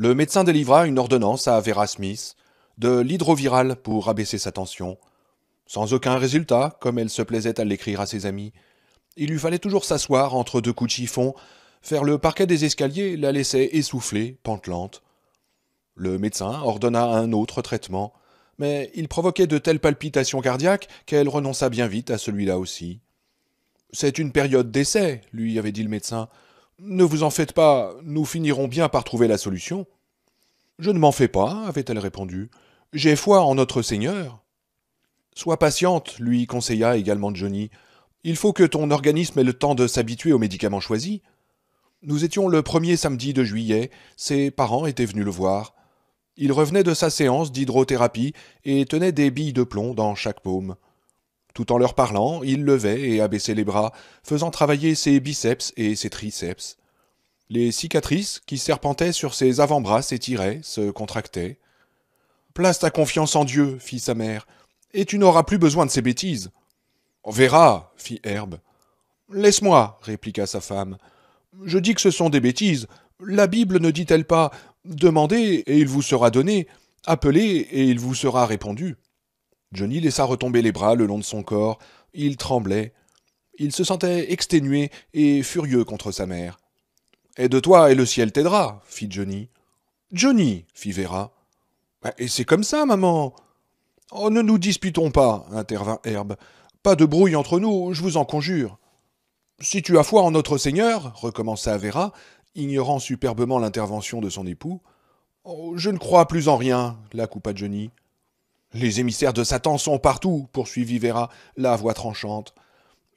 le médecin délivra une ordonnance à Vera Smith de l'hydroviral pour abaisser sa tension, sans aucun résultat, comme elle se plaisait à l'écrire à ses amis. Il lui fallait toujours s'asseoir entre deux coups de chiffon, faire le parquet des escaliers la laissait essoufflée, pantelante. Le médecin ordonna un autre traitement, mais il provoquait de telles palpitations cardiaques qu'elle renonça bien vite à celui-là aussi. C'est une période d'essai, lui avait dit le médecin. Ne vous en faites pas, nous finirons bien par trouver la solution. Je ne m'en fais pas, avait-elle répondu. J'ai foi en notre Seigneur. Sois patiente, lui conseilla également Johnny. Il faut que ton organisme ait le temps de s'habituer aux médicaments choisis. Nous étions le premier samedi de juillet, ses parents étaient venus le voir. Il revenait de sa séance d'hydrothérapie et tenait des billes de plomb dans chaque paume. Tout en leur parlant, il levait et abaissait les bras, faisant travailler ses biceps et ses triceps. Les cicatrices qui serpentaient sur ses avant-bras s'étiraient, se contractaient. Place ta confiance en Dieu, fit sa mère, et tu n'auras plus besoin de ces bêtises. On verra, fit Herbe. Laisse-moi, répliqua sa femme. Je dis que ce sont des bêtises. La Bible ne dit-elle pas Demandez et il vous sera donné, appelez et il vous sera répondu. Johnny laissa retomber les bras le long de son corps. Il tremblait. Il se sentait exténué et furieux contre sa mère. Aide-toi et le ciel t'aidera, fit Johnny. Johnny, fit Vera. Bah, et c'est comme ça, maman. Oh, ne nous disputons pas, intervint Herbe. Pas de brouille entre nous, je vous en conjure. Si tu as foi en notre Seigneur, recommença Vera, ignorant superbement l'intervention de son époux. Oh, je ne crois plus en rien, la coupa Johnny. Les émissaires de Satan sont partout, poursuivit Vera, la voix tranchante.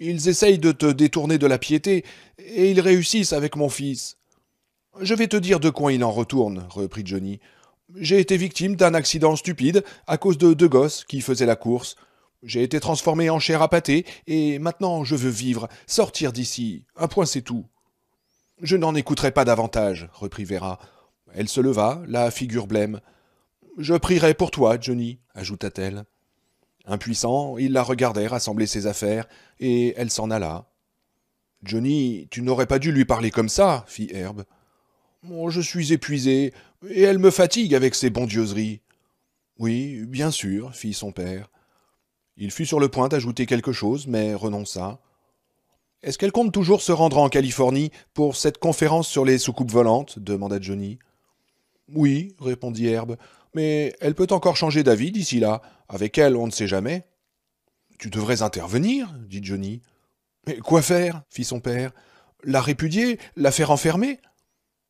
Ils essayent de te détourner de la piété, et ils réussissent avec mon fils. Je vais te dire de quoi il en retourne, reprit Johnny. J'ai été victime d'un accident stupide à cause de deux gosses qui faisaient la course. J'ai été transformé en chair à pâté, et maintenant je veux vivre, sortir d'ici. Un point c'est tout. Je n'en écouterai pas davantage, reprit Vera. Elle se leva, la figure blême. Je prierai pour toi, Johnny, ajouta-t-elle. Impuissant, il la regardait rassembler ses affaires, et elle s'en alla. Johnny, tu n'aurais pas dû lui parler comme ça, fit Herbe. je suis épuisé, et elle me fatigue avec ses bondieuseries. Oui, bien sûr, fit son père. Il fut sur le point d'ajouter quelque chose, mais renonça. Est-ce qu'elle compte toujours se rendre en Californie pour cette conférence sur les soucoupes volantes demanda Johnny. Oui, répondit Herbe mais elle peut encore changer d'avis d'ici là. Avec elle, on ne sait jamais. Tu devrais intervenir, dit Johnny. Mais quoi faire fit son père. La répudier La faire enfermer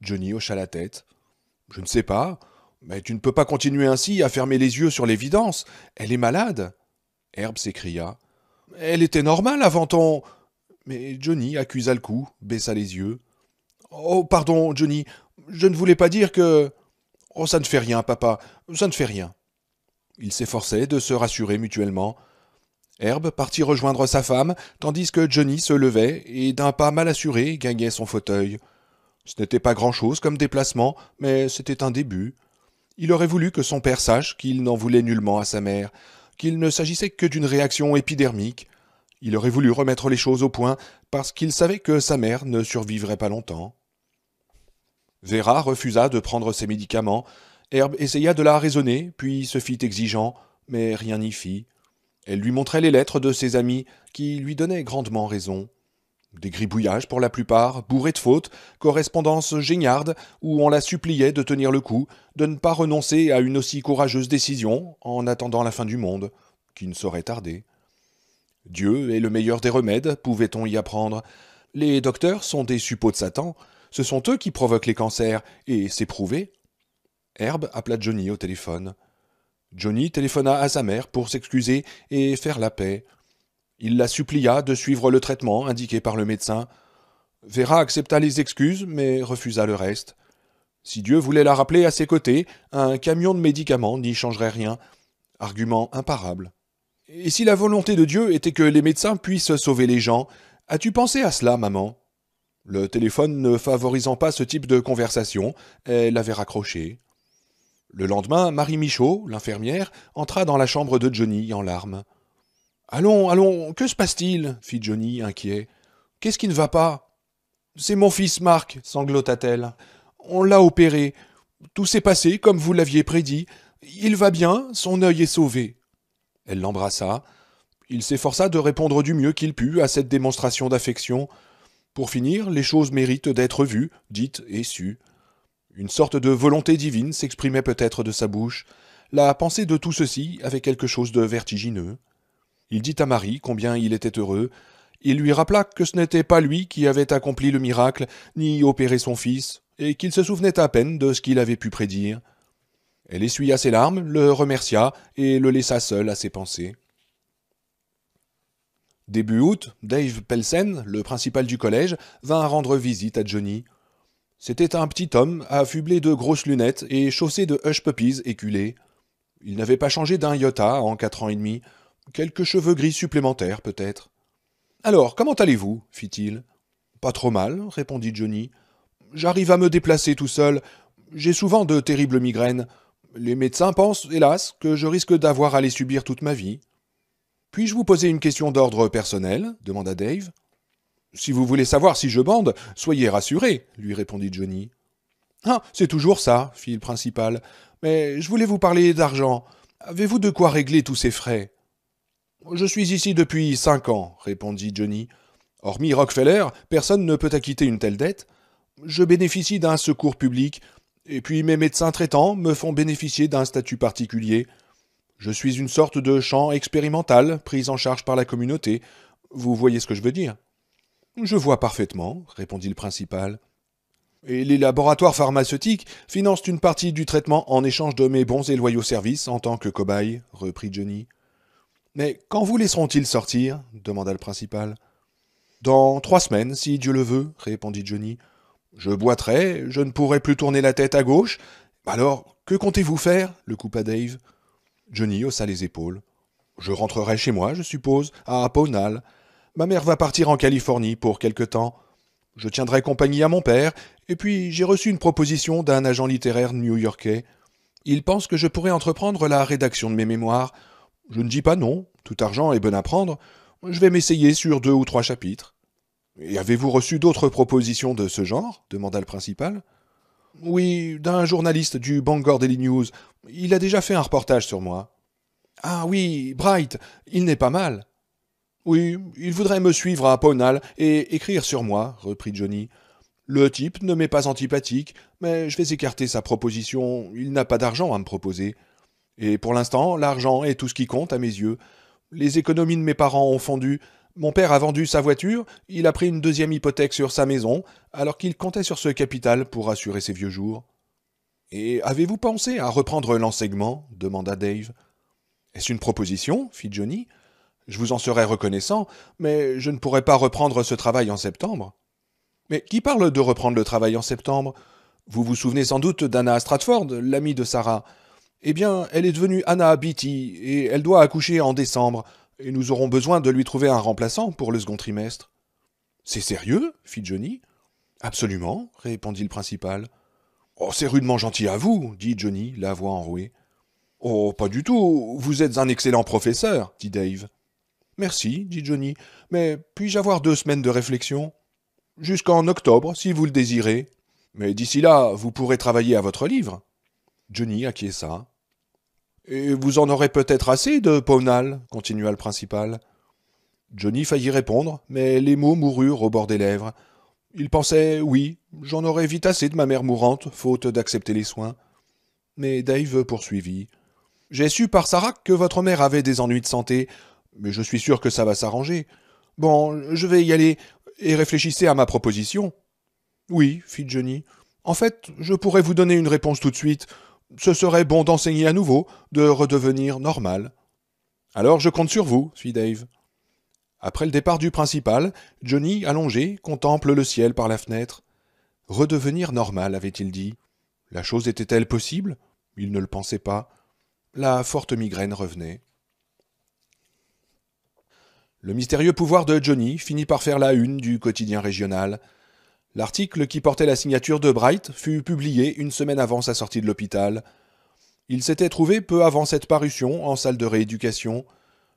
Johnny hocha la tête. Je ne sais pas, mais tu ne peux pas continuer ainsi à fermer les yeux sur l'évidence. Elle est malade. Herbe s'écria. Elle était normale avant ton. Mais Johnny accusa le coup, baissa les yeux. Oh, pardon, Johnny, je ne voulais pas dire que. Oh, ça ne fait rien, papa, ça ne fait rien. Ils s'efforçaient de se rassurer mutuellement. Herbe partit rejoindre sa femme, tandis que Johnny se levait et d'un pas mal assuré gagnait son fauteuil. Ce n'était pas grand-chose comme déplacement, mais c'était un début. Il aurait voulu que son père sache qu'il n'en voulait nullement à sa mère, qu'il ne s'agissait que d'une réaction épidermique. Il aurait voulu remettre les choses au point parce qu'il savait que sa mère ne survivrait pas longtemps. Vera refusa de prendre ses médicaments. Herbe essaya de la raisonner, puis se fit exigeant, mais rien n'y fit. Elle lui montrait les lettres de ses amis, qui lui donnaient grandement raison. Des gribouillages pour la plupart, bourrés de fautes, correspondances géniardes, où on la suppliait de tenir le coup, de ne pas renoncer à une aussi courageuse décision, en attendant la fin du monde, qui ne saurait tarder. Dieu est le meilleur des remèdes, pouvait-on y apprendre. Les docteurs sont des suppôts de Satan, ce sont eux qui provoquent les cancers, et c'est prouvé. Herbe appela Johnny au téléphone. Johnny téléphona à sa mère pour s'excuser et faire la paix. Il la supplia de suivre le traitement indiqué par le médecin. Vera accepta les excuses, mais refusa le reste. Si Dieu voulait la rappeler à ses côtés, un camion de médicaments n'y changerait rien. Argument imparable. Et si la volonté de Dieu était que les médecins puissent sauver les gens, as-tu pensé à cela, maman le téléphone ne favorisant pas ce type de conversation, elle avait raccroché. Le lendemain, Marie Michaud, l'infirmière, entra dans la chambre de Johnny en larmes. Allons, allons, que se passe-t-il fit Johnny inquiet. Qu'est-ce qui ne va pas C'est mon fils Marc, sanglota-t-elle. On l'a opéré. Tout s'est passé comme vous l'aviez prédit. Il va bien, son œil est sauvé. Elle l'embrassa. Il s'efforça de répondre du mieux qu'il put à cette démonstration d'affection. Pour finir, les choses méritent d'être vues, dites et sues. Une sorte de volonté divine s'exprimait peut-être de sa bouche. La pensée de tout ceci avait quelque chose de vertigineux. Il dit à Marie combien il était heureux. Il lui rappela que ce n'était pas lui qui avait accompli le miracle, ni opéré son fils, et qu'il se souvenait à peine de ce qu'il avait pu prédire. Elle essuya ses larmes, le remercia et le laissa seul à ses pensées. Début août, Dave Pelsen, le principal du collège, vint rendre visite à Johnny. C'était un petit homme, affublé de grosses lunettes et chaussé de hush puppies éculés. Il n'avait pas changé d'un iota en quatre ans et demi, quelques cheveux gris supplémentaires peut-être. Alors, comment allez-vous fit-il. Pas trop mal, répondit Johnny. J'arrive à me déplacer tout seul. J'ai souvent de terribles migraines. Les médecins pensent, hélas, que je risque d'avoir à les subir toute ma vie. Puis-je vous poser une question d'ordre personnel demanda Dave. Si vous voulez savoir si je bande, soyez rassuré, lui répondit Johnny. Ah, c'est toujours ça, fit le principal. Mais je voulais vous parler d'argent. Avez-vous de quoi régler tous ces frais Je suis ici depuis cinq ans, répondit Johnny. Hormis Rockefeller, personne ne peut acquitter une telle dette. Je bénéficie d'un secours public, et puis mes médecins traitants me font bénéficier d'un statut particulier. Je suis une sorte de champ expérimental pris en charge par la communauté. Vous voyez ce que je veux dire Je vois parfaitement, répondit le principal. Et les laboratoires pharmaceutiques financent une partie du traitement en échange de mes bons et loyaux services en tant que cobaye, reprit Johnny. Mais quand vous laisseront-ils sortir demanda le principal. Dans trois semaines, si Dieu le veut, répondit Johnny. Je boiterai, je ne pourrai plus tourner la tête à gauche. Alors, que comptez-vous faire le coupa Dave. Johnny haussa les épaules. Je rentrerai chez moi, je suppose, à Aponal. Ma mère va partir en Californie pour quelque temps. Je tiendrai compagnie à mon père, et puis j'ai reçu une proposition d'un agent littéraire new-yorkais. Il pense que je pourrais entreprendre la rédaction de mes mémoires. Je ne dis pas non, tout argent est bon à prendre. Je vais m'essayer sur deux ou trois chapitres. Et avez-vous reçu d'autres propositions de ce genre demanda le principal. Oui, d'un journaliste du Bangor Daily News, il a déjà fait un reportage sur moi. Ah oui, Bright, il n'est pas mal. Oui, il voudrait me suivre à Ponal et écrire sur moi, reprit Johnny. Le type ne m'est pas antipathique, mais je vais écarter sa proposition. Il n'a pas d'argent à me proposer. Et pour l'instant, l'argent est tout ce qui compte à mes yeux. Les économies de mes parents ont fondu. Mon père a vendu sa voiture, il a pris une deuxième hypothèque sur sa maison, alors qu'il comptait sur ce capital pour assurer ses vieux jours. Et avez-vous pensé à reprendre l'enseignement demanda Dave. Est-ce une proposition fit Johnny. Je vous en serais reconnaissant, mais je ne pourrais pas reprendre ce travail en septembre. Mais qui parle de reprendre le travail en septembre Vous vous souvenez sans doute d'Anna Stratford, l'amie de Sarah. Eh bien, elle est devenue Anna Beatty, et elle doit accoucher en décembre, et nous aurons besoin de lui trouver un remplaçant pour le second trimestre. C'est sérieux fit Johnny. Absolument, répondit le principal. Oh, c'est rudement gentil à vous, dit Johnny, la voix enrouée. Oh, pas du tout, vous êtes un excellent professeur, dit Dave. Merci, dit Johnny, mais puis-je avoir deux semaines de réflexion Jusqu'en octobre, si vous le désirez. Mais d'ici là, vous pourrez travailler à votre livre. Johnny acquiesça. Et vous en aurez peut-être assez de Paunal, continua le principal. Johnny faillit répondre, mais les mots moururent au bord des lèvres. Il pensait Oui, j'en aurais vite assez de ma mère mourante, faute d'accepter les soins. Mais Dave poursuivit. J'ai su par Sarah que votre mère avait des ennuis de santé, mais je suis sûr que ça va s'arranger. Bon, je vais y aller, et réfléchissez à ma proposition. Oui, fit Johnny. En fait, je pourrais vous donner une réponse tout de suite. Ce serait bon d'enseigner à nouveau, de redevenir normal. Alors je compte sur vous, fit Dave. Après le départ du principal, Johnny, allongé, contemple le ciel par la fenêtre. Redevenir normal, avait-il dit. La chose était-elle possible Il ne le pensait pas. La forte migraine revenait. Le mystérieux pouvoir de Johnny finit par faire la une du quotidien régional. L'article qui portait la signature de Bright fut publié une semaine avant sa sortie de l'hôpital. Il s'était trouvé peu avant cette parution en salle de rééducation.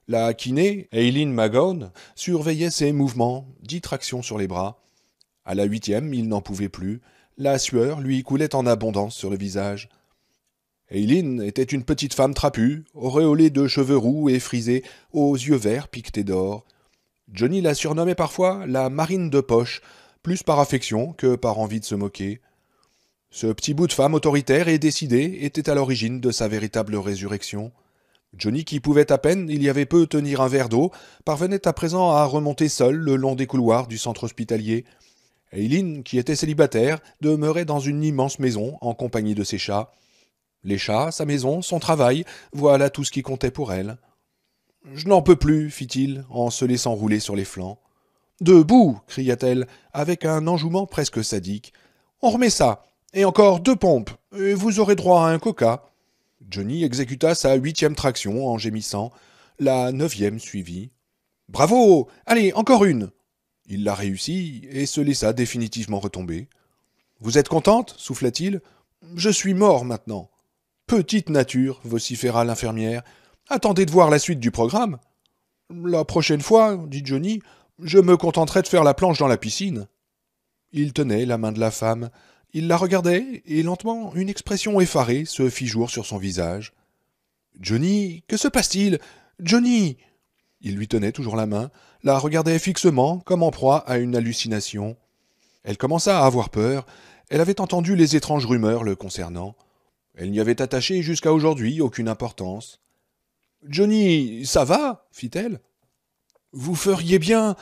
La kiné, Eileen Magone, surveillait ses mouvements, dit sur les bras. À la huitième, il n'en pouvait plus. La sueur lui coulait en abondance sur le visage. Aileen était une petite femme trapue, auréolée de cheveux roux et frisés, aux yeux verts piquetés d'or. Johnny la surnommait parfois la marine de poche, plus par affection que par envie de se moquer. Ce petit bout de femme autoritaire et décidée était à l'origine de sa véritable résurrection. Johnny, qui pouvait à peine, il y avait peu, tenir un verre d'eau, parvenait à présent à remonter seul le long des couloirs du centre hospitalier. Eileen, qui était célibataire, demeurait dans une immense maison en compagnie de ses chats. Les chats, sa maison, son travail, voilà tout ce qui comptait pour elle. Je n'en peux plus, fit-il, en se laissant rouler sur les flancs. Debout cria-t-elle, avec un enjouement presque sadique. On remet ça, et encore deux pompes, et vous aurez droit à un coca. Johnny exécuta sa huitième traction en gémissant, la neuvième suivit. Bravo Allez, encore une Il la réussit et se laissa définitivement retomber. Vous êtes contente souffla-t-il. Je suis mort maintenant. Petite nature, vociféra l'infirmière. Attendez de voir la suite du programme. La prochaine fois, dit Johnny, je me contenterai de faire la planche dans la piscine. Il tenait la main de la femme, il la regardait, et lentement une expression effarée se fit jour sur son visage. Johnny, que se passe-t-il Johnny Il lui tenait toujours la main, la regardait fixement, comme en proie à une hallucination. Elle commença à avoir peur, elle avait entendu les étranges rumeurs le concernant. Elle n'y avait attaché jusqu'à aujourd'hui aucune importance. Johnny, ça va fit-elle. Vous feriez bien.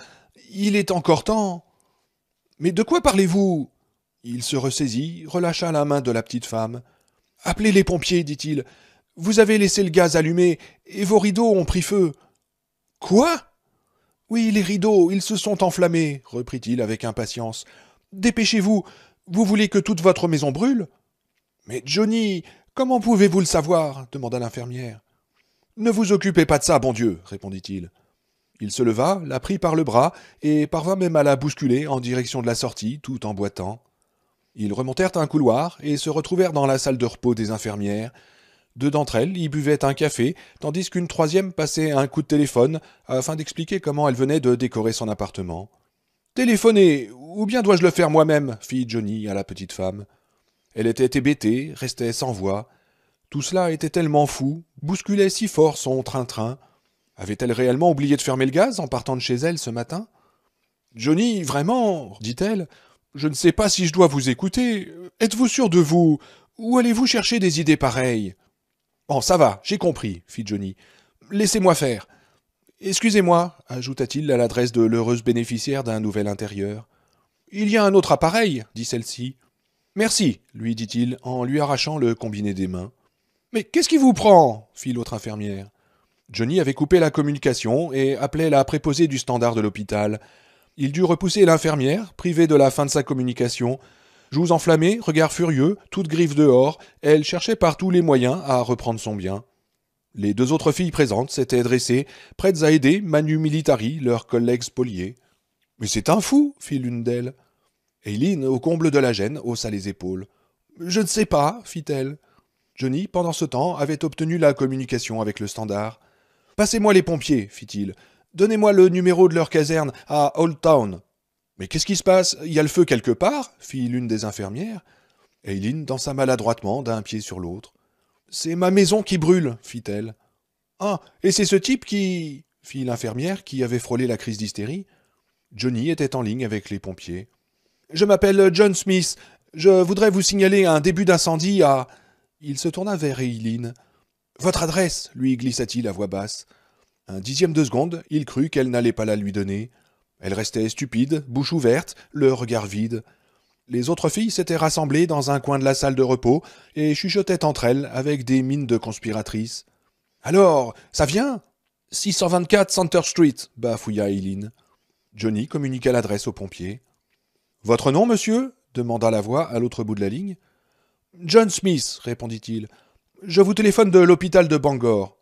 Il est encore temps. Mais de quoi parlez-vous il se ressaisit, relâcha la main de la petite femme. Appelez les pompiers, dit-il. Vous avez laissé le gaz allumé et vos rideaux ont pris feu. Quoi Oui, les rideaux, ils se sont enflammés, reprit-il avec impatience. Dépêchez-vous. Vous voulez que toute votre maison brûle Mais Johnny, comment pouvez-vous le savoir demanda l'infirmière. Ne vous occupez pas de ça, bon Dieu, répondit-il. Il se leva, la prit par le bras, et parvint même à la bousculer en direction de la sortie, tout en boitant. Ils remontèrent un couloir et se retrouvèrent dans la salle de repos des infirmières. Deux d'entre elles y buvaient un café, tandis qu'une troisième passait un coup de téléphone afin d'expliquer comment elle venait de décorer son appartement. Téléphoner, ou bien dois-je le faire moi-même fit Johnny à la petite femme. Elle était hébétée, restait sans voix. Tout cela était tellement fou, bousculait si fort son train-train. Avait-elle réellement oublié de fermer le gaz en partant de chez elle ce matin Johnny, vraiment, dit-elle, je ne sais pas si je dois vous écouter. Êtes-vous sûr de vous Où allez-vous chercher des idées pareilles Oh, ça va, j'ai compris, fit Johnny. Laissez-moi faire. Excusez-moi, ajouta-t-il à l'adresse de l'heureuse bénéficiaire d'un nouvel intérieur. Il y a un autre appareil, dit celle-ci. Merci, lui dit-il en lui arrachant le combiné des mains. Mais qu'est-ce qui vous prend fit l'autre infirmière. Johnny avait coupé la communication et appelait la préposée du standard de l'hôpital. Il dut repousser l'infirmière, privée de la fin de sa communication. Joues enflammées, regard furieux, toute griffe dehors, elle cherchait par tous les moyens à reprendre son bien. Les deux autres filles présentes s'étaient dressées, prêtes à aider Manu Militari, leur collègue spolié. Mais c'est un fou, fit l'une d'elles. Eileen, au comble de la gêne, haussa les épaules. Je ne sais pas, fit-elle. Johnny, pendant ce temps, avait obtenu la communication avec le standard. Passez-moi les pompiers, fit-il. Donnez-moi le numéro de leur caserne à Old Town. Mais qu'est-ce qui se passe Il y a le feu quelque part fit l'une des infirmières. Eileen dansa maladroitement d'un pied sur l'autre. C'est ma maison qui brûle, fit-elle. Ah, et c'est ce type qui. fit l'infirmière qui avait frôlé la crise d'hystérie. Johnny était en ligne avec les pompiers. Je m'appelle John Smith. Je voudrais vous signaler un début d'incendie à. Il se tourna vers Eileen. Votre adresse, lui glissa-t-il à voix basse. Un dixième de seconde, il crut qu'elle n'allait pas la lui donner. Elle restait stupide, bouche ouverte, le regard vide. Les autres filles s'étaient rassemblées dans un coin de la salle de repos et chuchotaient entre elles avec des mines de conspiratrices. Alors, ça vient 624 Center Street, bafouilla Eileen. Johnny communiqua l'adresse au pompier. Votre nom, monsieur demanda la voix à l'autre bout de la ligne. John Smith, répondit-il. Je vous téléphone de l'hôpital de Bangor.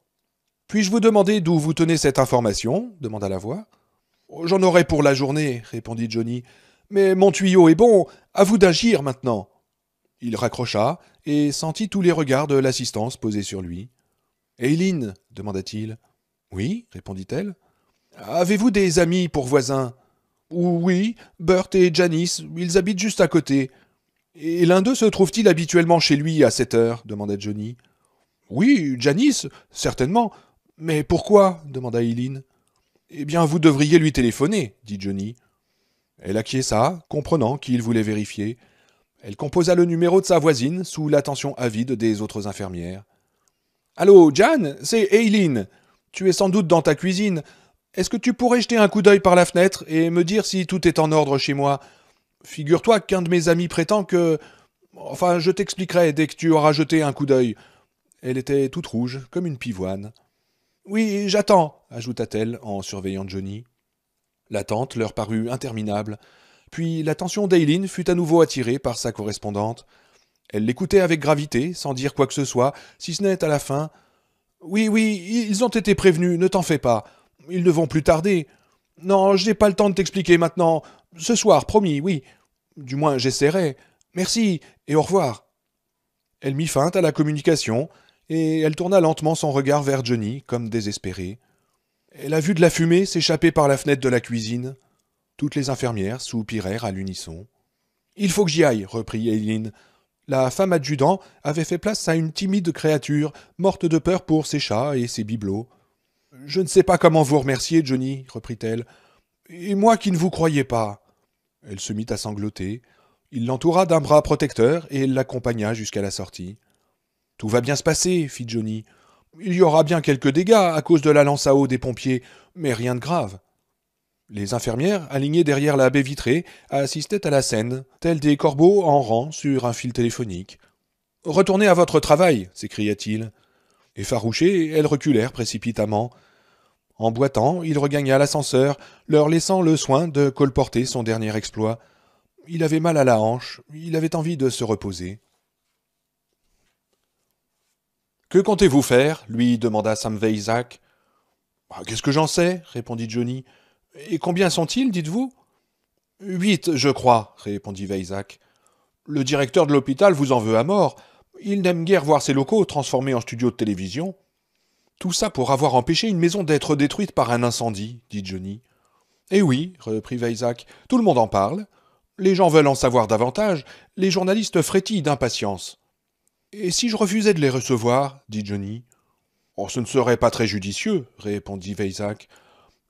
Puis-je vous demander d'où vous tenez cette information demanda la voix. Oh, j'en aurai pour la journée, répondit Johnny. Mais mon tuyau est bon, à vous d'agir maintenant. Il raccrocha et sentit tous les regards de l'assistance posés sur lui. Eileen demanda-t-il. Oui, répondit-elle. Avez-vous des amis pour voisins Oui, Bert et Janice, ils habitent juste à côté. Et l'un d'eux se trouve-t-il habituellement chez lui à cette heure demanda Johnny. Oui, Janice, certainement. Mais pourquoi demanda Eileen. Eh bien, vous devriez lui téléphoner, dit Johnny. Elle acquiesça, comprenant qu'il voulait vérifier. Elle composa le numéro de sa voisine sous l'attention avide des autres infirmières. Allô, Jan, c'est Eileen. Tu es sans doute dans ta cuisine. Est-ce que tu pourrais jeter un coup d'œil par la fenêtre et me dire si tout est en ordre chez moi Figure-toi qu'un de mes amis prétend que. Enfin, je t'expliquerai dès que tu auras jeté un coup d'œil. Elle était toute rouge, comme une pivoine. Oui, j'attends, ajouta-t-elle en surveillant Johnny. L'attente leur parut interminable, puis l'attention d'Aileen fut à nouveau attirée par sa correspondante. Elle l'écoutait avec gravité, sans dire quoi que ce soit, si ce n'est à la fin. Oui, oui, ils ont été prévenus, ne t'en fais pas. Ils ne vont plus tarder. Non, je n'ai pas le temps de t'expliquer maintenant. Ce soir, promis, oui. Du moins, j'essaierai. Merci, et au revoir. Elle mit fin à la communication, et elle tourna lentement son regard vers Johnny, comme désespérée. Elle a vu de la fumée s'échapper par la fenêtre de la cuisine. Toutes les infirmières soupirèrent à l'unisson. Il faut que j'y aille, reprit Eileen. La femme adjudant avait fait place à une timide créature, morte de peur pour ses chats et ses bibelots. Je ne sais pas comment vous remercier, Johnny, reprit-elle. Et moi qui ne vous croyais pas. Elle se mit à sangloter. Il l'entoura d'un bras protecteur et l'accompagna jusqu'à la sortie. Tout va bien se passer, fit Johnny. Il y aura bien quelques dégâts à cause de la lance à eau des pompiers, mais rien de grave. Les infirmières, alignées derrière la baie vitrée, assistaient à la scène, telles des corbeaux en rang sur un fil téléphonique. Retournez à votre travail s'écria-t-il. Effarouchées, elles reculèrent précipitamment. En boitant, il regagna l'ascenseur, leur laissant le soin de colporter son dernier exploit. Il avait mal à la hanche, il avait envie de se reposer. Que comptez-vous faire lui demanda Sam Isaac. Bah, qu'est-ce que j'en sais répondit Johnny. Et combien sont-ils, dites-vous Huit, je crois, répondit Veizac. Le directeur de l'hôpital vous en veut à mort. Il n'aime guère voir ses locaux transformés en studio de télévision. Tout ça pour avoir empêché une maison d'être détruite par un incendie, dit Johnny. Eh oui, reprit Veizac. tout le monde en parle. Les gens veulent en savoir davantage, les journalistes frétillent d'impatience. Et si je refusais de les recevoir dit Johnny. Oh, ce ne serait pas très judicieux, répondit Veysac.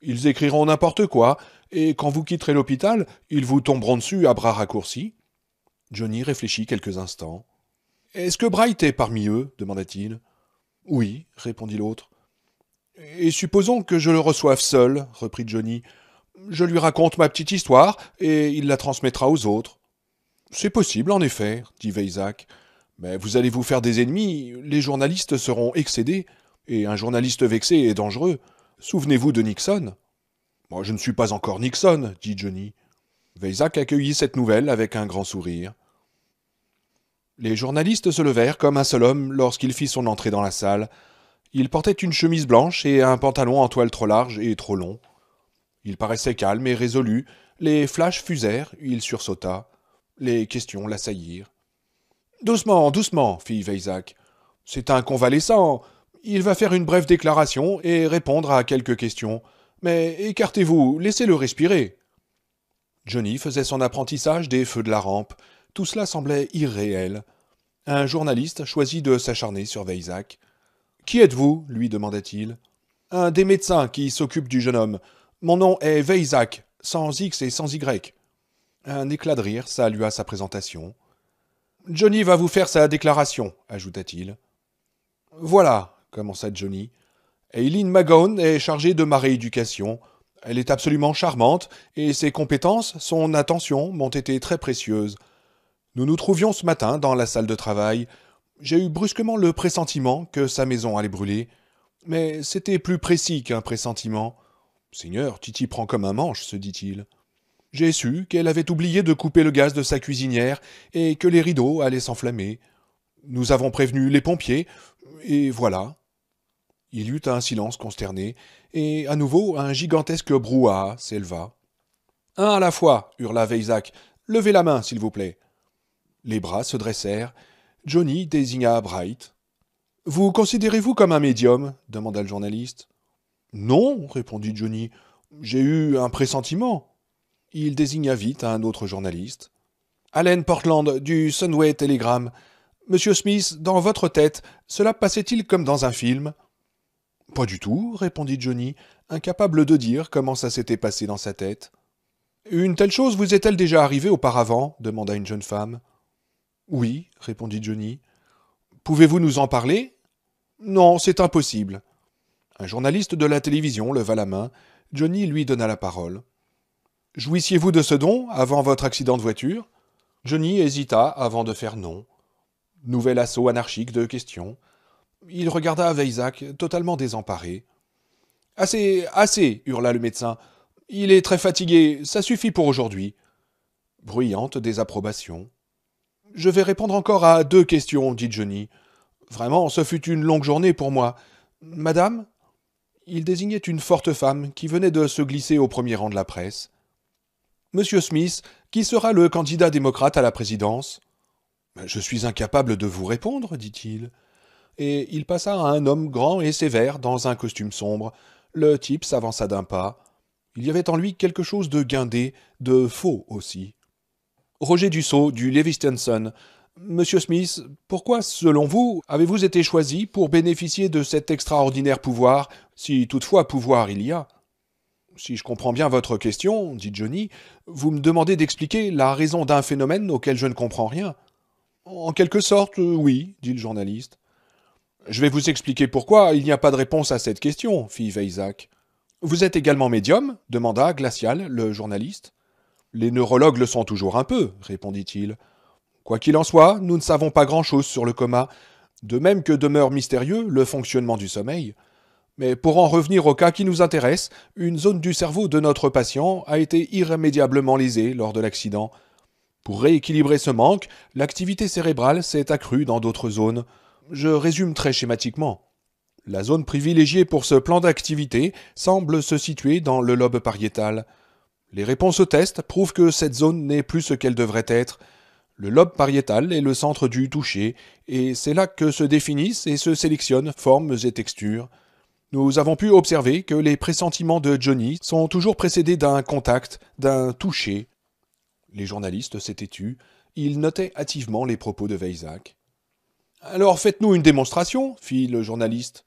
Ils écriront n'importe quoi, et quand vous quitterez l'hôpital, ils vous tomberont dessus à bras raccourcis. Johnny réfléchit quelques instants. Est-ce que Bright est parmi eux demanda-t-il. Oui, répondit l'autre. Et supposons que je le reçoive seul, reprit Johnny. Je lui raconte ma petite histoire, et il la transmettra aux autres. C'est possible, en effet, dit Veisac. Mais vous allez vous faire des ennemis, les journalistes seront excédés, et un journaliste vexé est dangereux. Souvenez-vous de Nixon. Moi, je ne suis pas encore Nixon, dit Johnny. Veizac accueillit cette nouvelle avec un grand sourire. Les journalistes se levèrent comme un seul homme lorsqu'il fit son entrée dans la salle. Il portait une chemise blanche et un pantalon en toile trop large et trop long. Il paraissait calme et résolu. Les flashs fusèrent, il sursauta. Les questions l'assaillirent. Doucement, doucement, fit Veysac. C'est un convalescent. Il va faire une brève déclaration et répondre à quelques questions. Mais écartez-vous, laissez-le respirer. Johnny faisait son apprentissage des feux de la rampe. Tout cela semblait irréel. Un journaliste choisit de s'acharner sur Veysac. Qui êtes-vous lui demanda-t-il. Un des médecins qui s'occupe du jeune homme. Mon nom est Veysac, sans X et sans Y. Un éclat de rire salua sa présentation. Johnny va vous faire sa déclaration, ajouta-t-il. Voilà, commença Johnny. Eileen Magone est chargée de ma rééducation. Elle est absolument charmante, et ses compétences, son attention m'ont été très précieuses. Nous nous trouvions ce matin dans la salle de travail. J'ai eu brusquement le pressentiment que sa maison allait brûler. Mais c'était plus précis qu'un pressentiment. Seigneur, Titi prend comme un manche, se dit-il. J'ai su qu'elle avait oublié de couper le gaz de sa cuisinière et que les rideaux allaient s'enflammer. Nous avons prévenu les pompiers, et voilà. Il y eut un silence consterné, et à nouveau un gigantesque brouhaha s'éleva. Un à la fois, hurla Veisac. Levez la main, s'il vous plaît. Les bras se dressèrent. Johnny désigna Bright. Vous considérez-vous comme un médium demanda le journaliste. Non, répondit Johnny. J'ai eu un pressentiment. Il désigna vite un autre journaliste. Allen Portland, du Sunway Telegram. Monsieur Smith, dans votre tête, cela passait-il comme dans un film Pas du tout, répondit Johnny, incapable de dire comment ça s'était passé dans sa tête. Une telle chose vous est-elle déjà arrivée auparavant demanda une jeune femme. Oui, répondit Johnny. Pouvez-vous nous en parler Non, c'est impossible. Un journaliste de la télévision leva la main. Johnny lui donna la parole. Jouissiez-vous de ce don avant votre accident de voiture Johnny hésita avant de faire non. Nouvel assaut anarchique de questions. Il regarda à totalement désemparé. Assez, assez, hurla le médecin. Il est très fatigué, ça suffit pour aujourd'hui. Bruyante désapprobation. Je vais répondre encore à deux questions, dit Johnny. Vraiment, ce fut une longue journée pour moi. Madame Il désignait une forte femme qui venait de se glisser au premier rang de la presse. Monsieur Smith, qui sera le candidat démocrate à la présidence ben, Je suis incapable de vous répondre, dit-il. Et il passa à un homme grand et sévère dans un costume sombre. Le type s'avança d'un pas. Il y avait en lui quelque chose de guindé, de faux aussi. Roger Dussault, du Levistenson. Monsieur Smith, pourquoi, selon vous, avez-vous été choisi pour bénéficier de cet extraordinaire pouvoir, si toutefois pouvoir il y a si je comprends bien votre question, dit Johnny, vous me demandez d'expliquer la raison d'un phénomène auquel je ne comprends rien. En quelque sorte, euh, oui, dit le journaliste. Je vais vous expliquer pourquoi il n'y a pas de réponse à cette question, fit Weisak. Vous êtes également médium demanda Glacial, le journaliste. Les neurologues le sont toujours un peu, répondit-il. Quoi qu'il en soit, nous ne savons pas grand-chose sur le coma, de même que demeure mystérieux le fonctionnement du sommeil. Mais pour en revenir au cas qui nous intéresse, une zone du cerveau de notre patient a été irrémédiablement lésée lors de l'accident. Pour rééquilibrer ce manque, l'activité cérébrale s'est accrue dans d'autres zones. Je résume très schématiquement. La zone privilégiée pour ce plan d'activité semble se situer dans le lobe pariétal. Les réponses au test prouvent que cette zone n'est plus ce qu'elle devrait être. Le lobe pariétal est le centre du toucher, et c'est là que se définissent et se sélectionnent formes et textures. Nous avons pu observer que les pressentiments de Johnny sont toujours précédés d'un contact, d'un toucher. Les journalistes s'étaient tus, ils notaient hâtivement les propos de Veisac. Alors faites-nous une démonstration, fit le journaliste.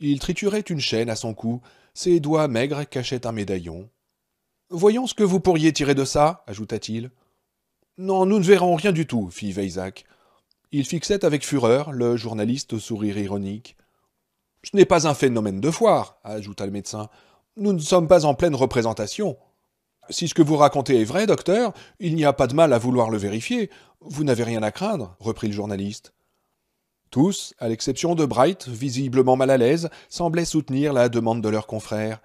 Il triturait une chaîne à son cou, ses doigts maigres cachaient un médaillon. Voyons ce que vous pourriez tirer de ça, ajouta-t-il. Non, nous ne verrons rien du tout, fit Veisac. Il fixait avec fureur le journaliste au sourire ironique. Ce n'est pas un phénomène de foire, ajouta le médecin. Nous ne sommes pas en pleine représentation. Si ce que vous racontez est vrai, docteur, il n'y a pas de mal à vouloir le vérifier. Vous n'avez rien à craindre, reprit le journaliste. Tous, à l'exception de Bright, visiblement mal à l'aise, semblaient soutenir la demande de leur confrère.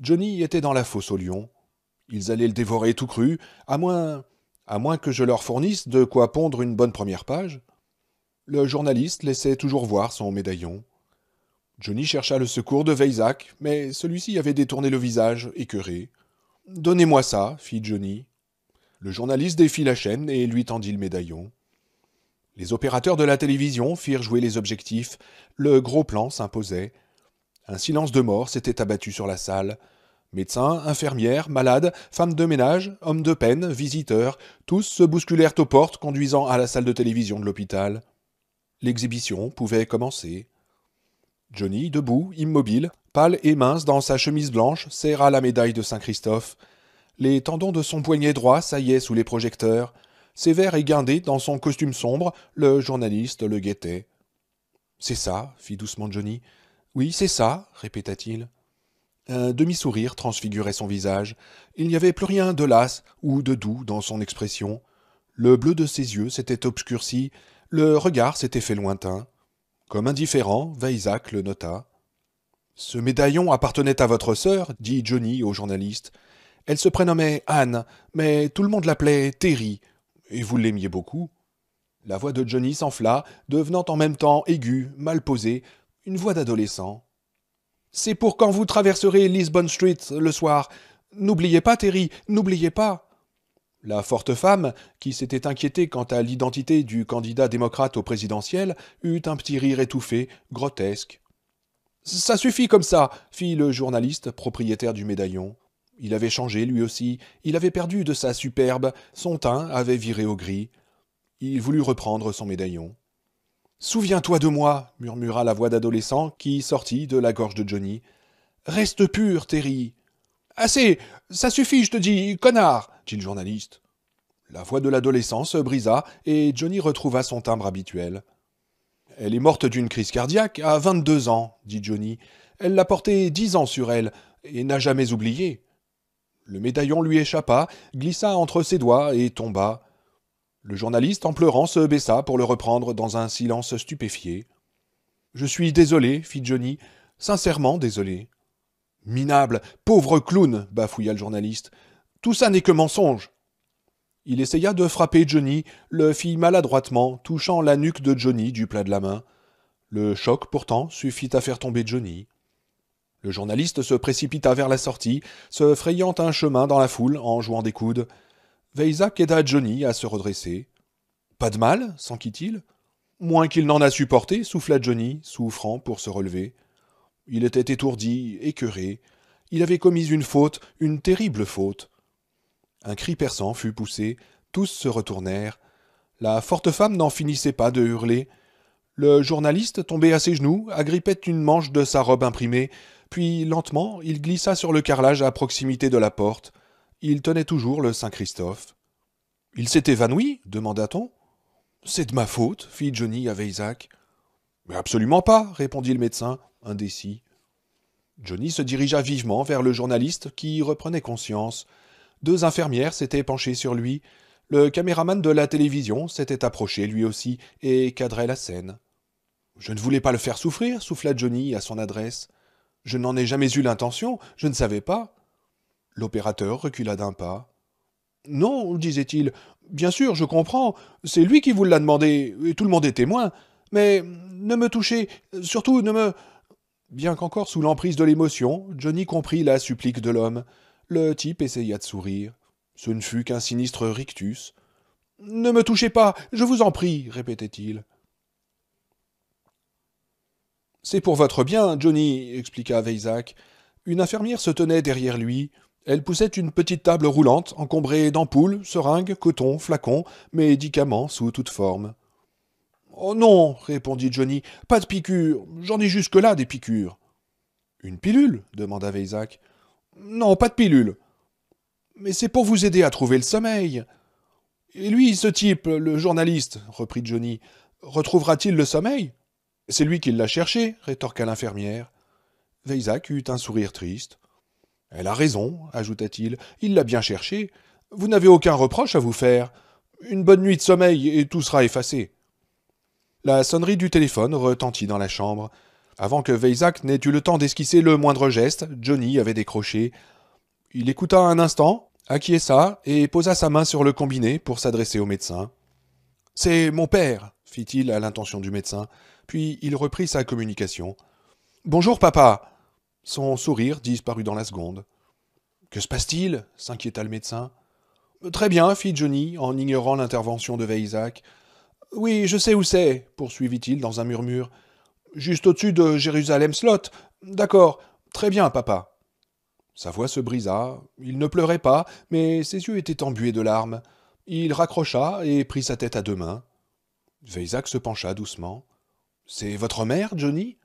Johnny était dans la fosse au lion. Ils allaient le dévorer tout cru, à moins à moins que je leur fournisse de quoi pondre une bonne première page. Le journaliste laissait toujours voir son médaillon. Johnny chercha le secours de Veisac, mais celui-ci avait détourné le visage, écœuré. Donnez-moi ça, fit Johnny. Le journaliste défit la chaîne et lui tendit le médaillon. Les opérateurs de la télévision firent jouer les objectifs. Le gros plan s'imposait. Un silence de mort s'était abattu sur la salle. Médecins, infirmières, malades, femmes de ménage, hommes de peine, visiteurs, tous se bousculèrent aux portes conduisant à la salle de télévision de l'hôpital. L'exhibition pouvait commencer. Johnny, debout, immobile, pâle et mince dans sa chemise blanche, serra la médaille de Saint-Christophe. Les tendons de son poignet droit saillaient sous les projecteurs. Sévère et guindé dans son costume sombre, le journaliste le guettait. C'est ça, fit doucement Johnny. Oui, c'est ça, répéta-t-il. Un demi-sourire transfigurait son visage. Il n'y avait plus rien de las ou de doux dans son expression. Le bleu de ses yeux s'était obscurci, le regard s'était fait lointain. Comme indifférent, Veisac le nota. Ce médaillon appartenait à votre sœur, dit Johnny au journaliste. Elle se prénommait Anne, mais tout le monde l'appelait Terry, et vous l'aimiez beaucoup. La voix de Johnny s'enfla, devenant en même temps aiguë, mal posée, une voix d'adolescent. C'est pour quand vous traverserez Lisbon Street le soir. N'oubliez pas, Terry, n'oubliez pas. La forte femme, qui s'était inquiétée quant à l'identité du candidat démocrate au présidentiel, eut un petit rire étouffé, grotesque. Ça suffit comme ça, fit le journaliste propriétaire du médaillon. Il avait changé lui aussi, il avait perdu de sa superbe, son teint avait viré au gris. Il voulut reprendre son médaillon. Souviens-toi de moi, murmura la voix d'adolescent qui sortit de la gorge de Johnny. Reste pur, Terry. Assez, ça suffit, je te dis, connard le Journaliste. La voix de l'adolescence se brisa et Johnny retrouva son timbre habituel. Elle est morte d'une crise cardiaque à 22 ans, dit Johnny. Elle l'a porté dix ans sur elle et n'a jamais oublié. Le médaillon lui échappa, glissa entre ses doigts et tomba. Le journaliste, en pleurant, se baissa pour le reprendre dans un silence stupéfié. Je suis désolé, fit Johnny, sincèrement désolé. Minable, pauvre clown, bafouilla le journaliste. Tout ça n'est que mensonge. Il essaya de frapper Johnny, le fit maladroitement, touchant la nuque de Johnny du plat de la main. Le choc, pourtant, suffit à faire tomber Johnny. Le journaliste se précipita vers la sortie, se frayant un chemin dans la foule en jouant des coudes. Veizac aida Johnny à se redresser. Pas de mal, s'enquit-il. Moins qu'il n'en a supporté, souffla Johnny, souffrant pour se relever. Il était étourdi, écœuré. Il avait commis une faute, une terrible faute. Un cri perçant fut poussé, tous se retournèrent. La forte femme n'en finissait pas de hurler. Le journaliste, tombé à ses genoux, agrippait une manche de sa robe imprimée, puis lentement il glissa sur le carrelage à proximité de la porte. Il tenait toujours le Saint-Christophe. Il s'est évanoui demanda-t-on. C'est de ma faute, fit Johnny à Veisac. Mais absolument pas, répondit le médecin, indécis. Johnny se dirigea vivement vers le journaliste qui reprenait conscience. Deux infirmières s'étaient penchées sur lui. Le caméraman de la télévision s'était approché lui aussi et cadrait la scène. Je ne voulais pas le faire souffrir, souffla Johnny à son adresse. Je n'en ai jamais eu l'intention, je ne savais pas. L'opérateur recula d'un pas. Non, disait-il, bien sûr, je comprends, c'est lui qui vous l'a demandé, et tout le monde est témoin, mais ne me touchez, surtout ne me. Bien qu'encore sous l'emprise de l'émotion, Johnny comprit la supplique de l'homme. Le type essaya de sourire. Ce ne fut qu'un sinistre rictus. Ne me touchez pas, je vous en prie, répétait-il. C'est pour votre bien, Johnny, expliqua Veizac. Une infirmière se tenait derrière lui. Elle poussait une petite table roulante, encombrée d'ampoules, seringues, cotons, flacons, médicaments sous toute forme. Oh non, répondit Johnny, pas de piqûres. J'en ai jusque-là des piqûres. Une pilule demanda Veisac. Non, pas de pilule. Mais c'est pour vous aider à trouver le sommeil. Et lui, ce type, le journaliste, reprit Johnny, retrouvera-t-il le sommeil C'est lui qui l'a cherché, rétorqua l'infirmière. Veysac eut un sourire triste. Elle a raison, ajouta-t-il, il l'a bien cherché. Vous n'avez aucun reproche à vous faire. Une bonne nuit de sommeil et tout sera effacé. La sonnerie du téléphone retentit dans la chambre. Avant que Veisac n'ait eu le temps d'esquisser le moindre geste, Johnny avait décroché. Il écouta un instant, acquiesça et posa sa main sur le combiné pour s'adresser au médecin. C'est mon père, fit-il à l'intention du médecin, puis il reprit sa communication. Bonjour, papa. Son sourire disparut dans la seconde. Que se passe-t-il s'inquiéta le médecin. Très bien, fit Johnny, en ignorant l'intervention de Veisac. Oui, je sais où c'est, poursuivit-il dans un murmure juste au-dessus de Jérusalem Slot. D'accord, très bien, papa. Sa voix se brisa, il ne pleurait pas, mais ses yeux étaient embués de larmes. Il raccrocha et prit sa tête à deux mains. Veizac se pencha doucement. C'est votre mère, Johnny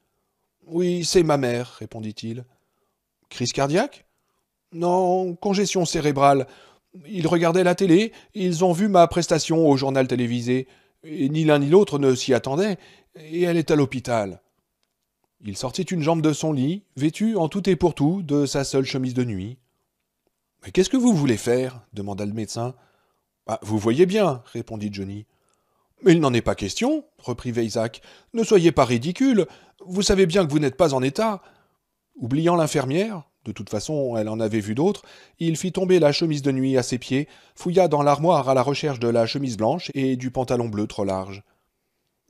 Oui, c'est ma mère, répondit-il. Crise cardiaque Non, congestion cérébrale. Ils regardaient la télé, ils ont vu ma prestation au journal télévisé ni l'un ni l'autre ne s'y attendait, et elle est à l'hôpital. Il sortit une jambe de son lit, vêtu en tout et pour tout de sa seule chemise de nuit. Mais qu'est-ce que vous voulez faire demanda le médecin. Bah, vous voyez bien, répondit Johnny. Mais il n'en est pas question, reprit Veizac. Ne soyez pas ridicule. Vous savez bien que vous n'êtes pas en état. Oubliant l'infirmière, de toute façon, elle en avait vu d'autres, il fit tomber la chemise de nuit à ses pieds, fouilla dans l'armoire à la recherche de la chemise blanche et du pantalon bleu trop large.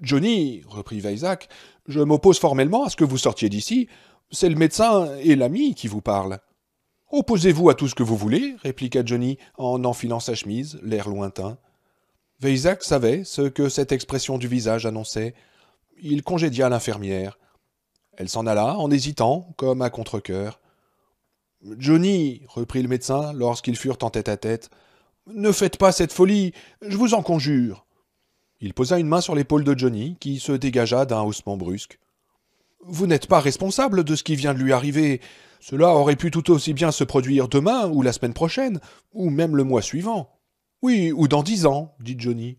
Johnny, reprit Weisack, je m'oppose formellement à ce que vous sortiez d'ici. C'est le médecin et l'ami qui vous parlent. Opposez-vous à tout ce que vous voulez, répliqua Johnny en enfilant sa chemise, l'air lointain. Weisack savait ce que cette expression du visage annonçait. Il congédia l'infirmière. Elle s'en alla en hésitant, comme à contre-coeur. Johnny, reprit le médecin lorsqu'ils furent en tête à tête, ne faites pas cette folie, je vous en conjure. Il posa une main sur l'épaule de Johnny, qui se dégagea d'un haussement brusque. Vous n'êtes pas responsable de ce qui vient de lui arriver. Cela aurait pu tout aussi bien se produire demain, ou la semaine prochaine, ou même le mois suivant. Oui, ou dans dix ans, dit Johnny.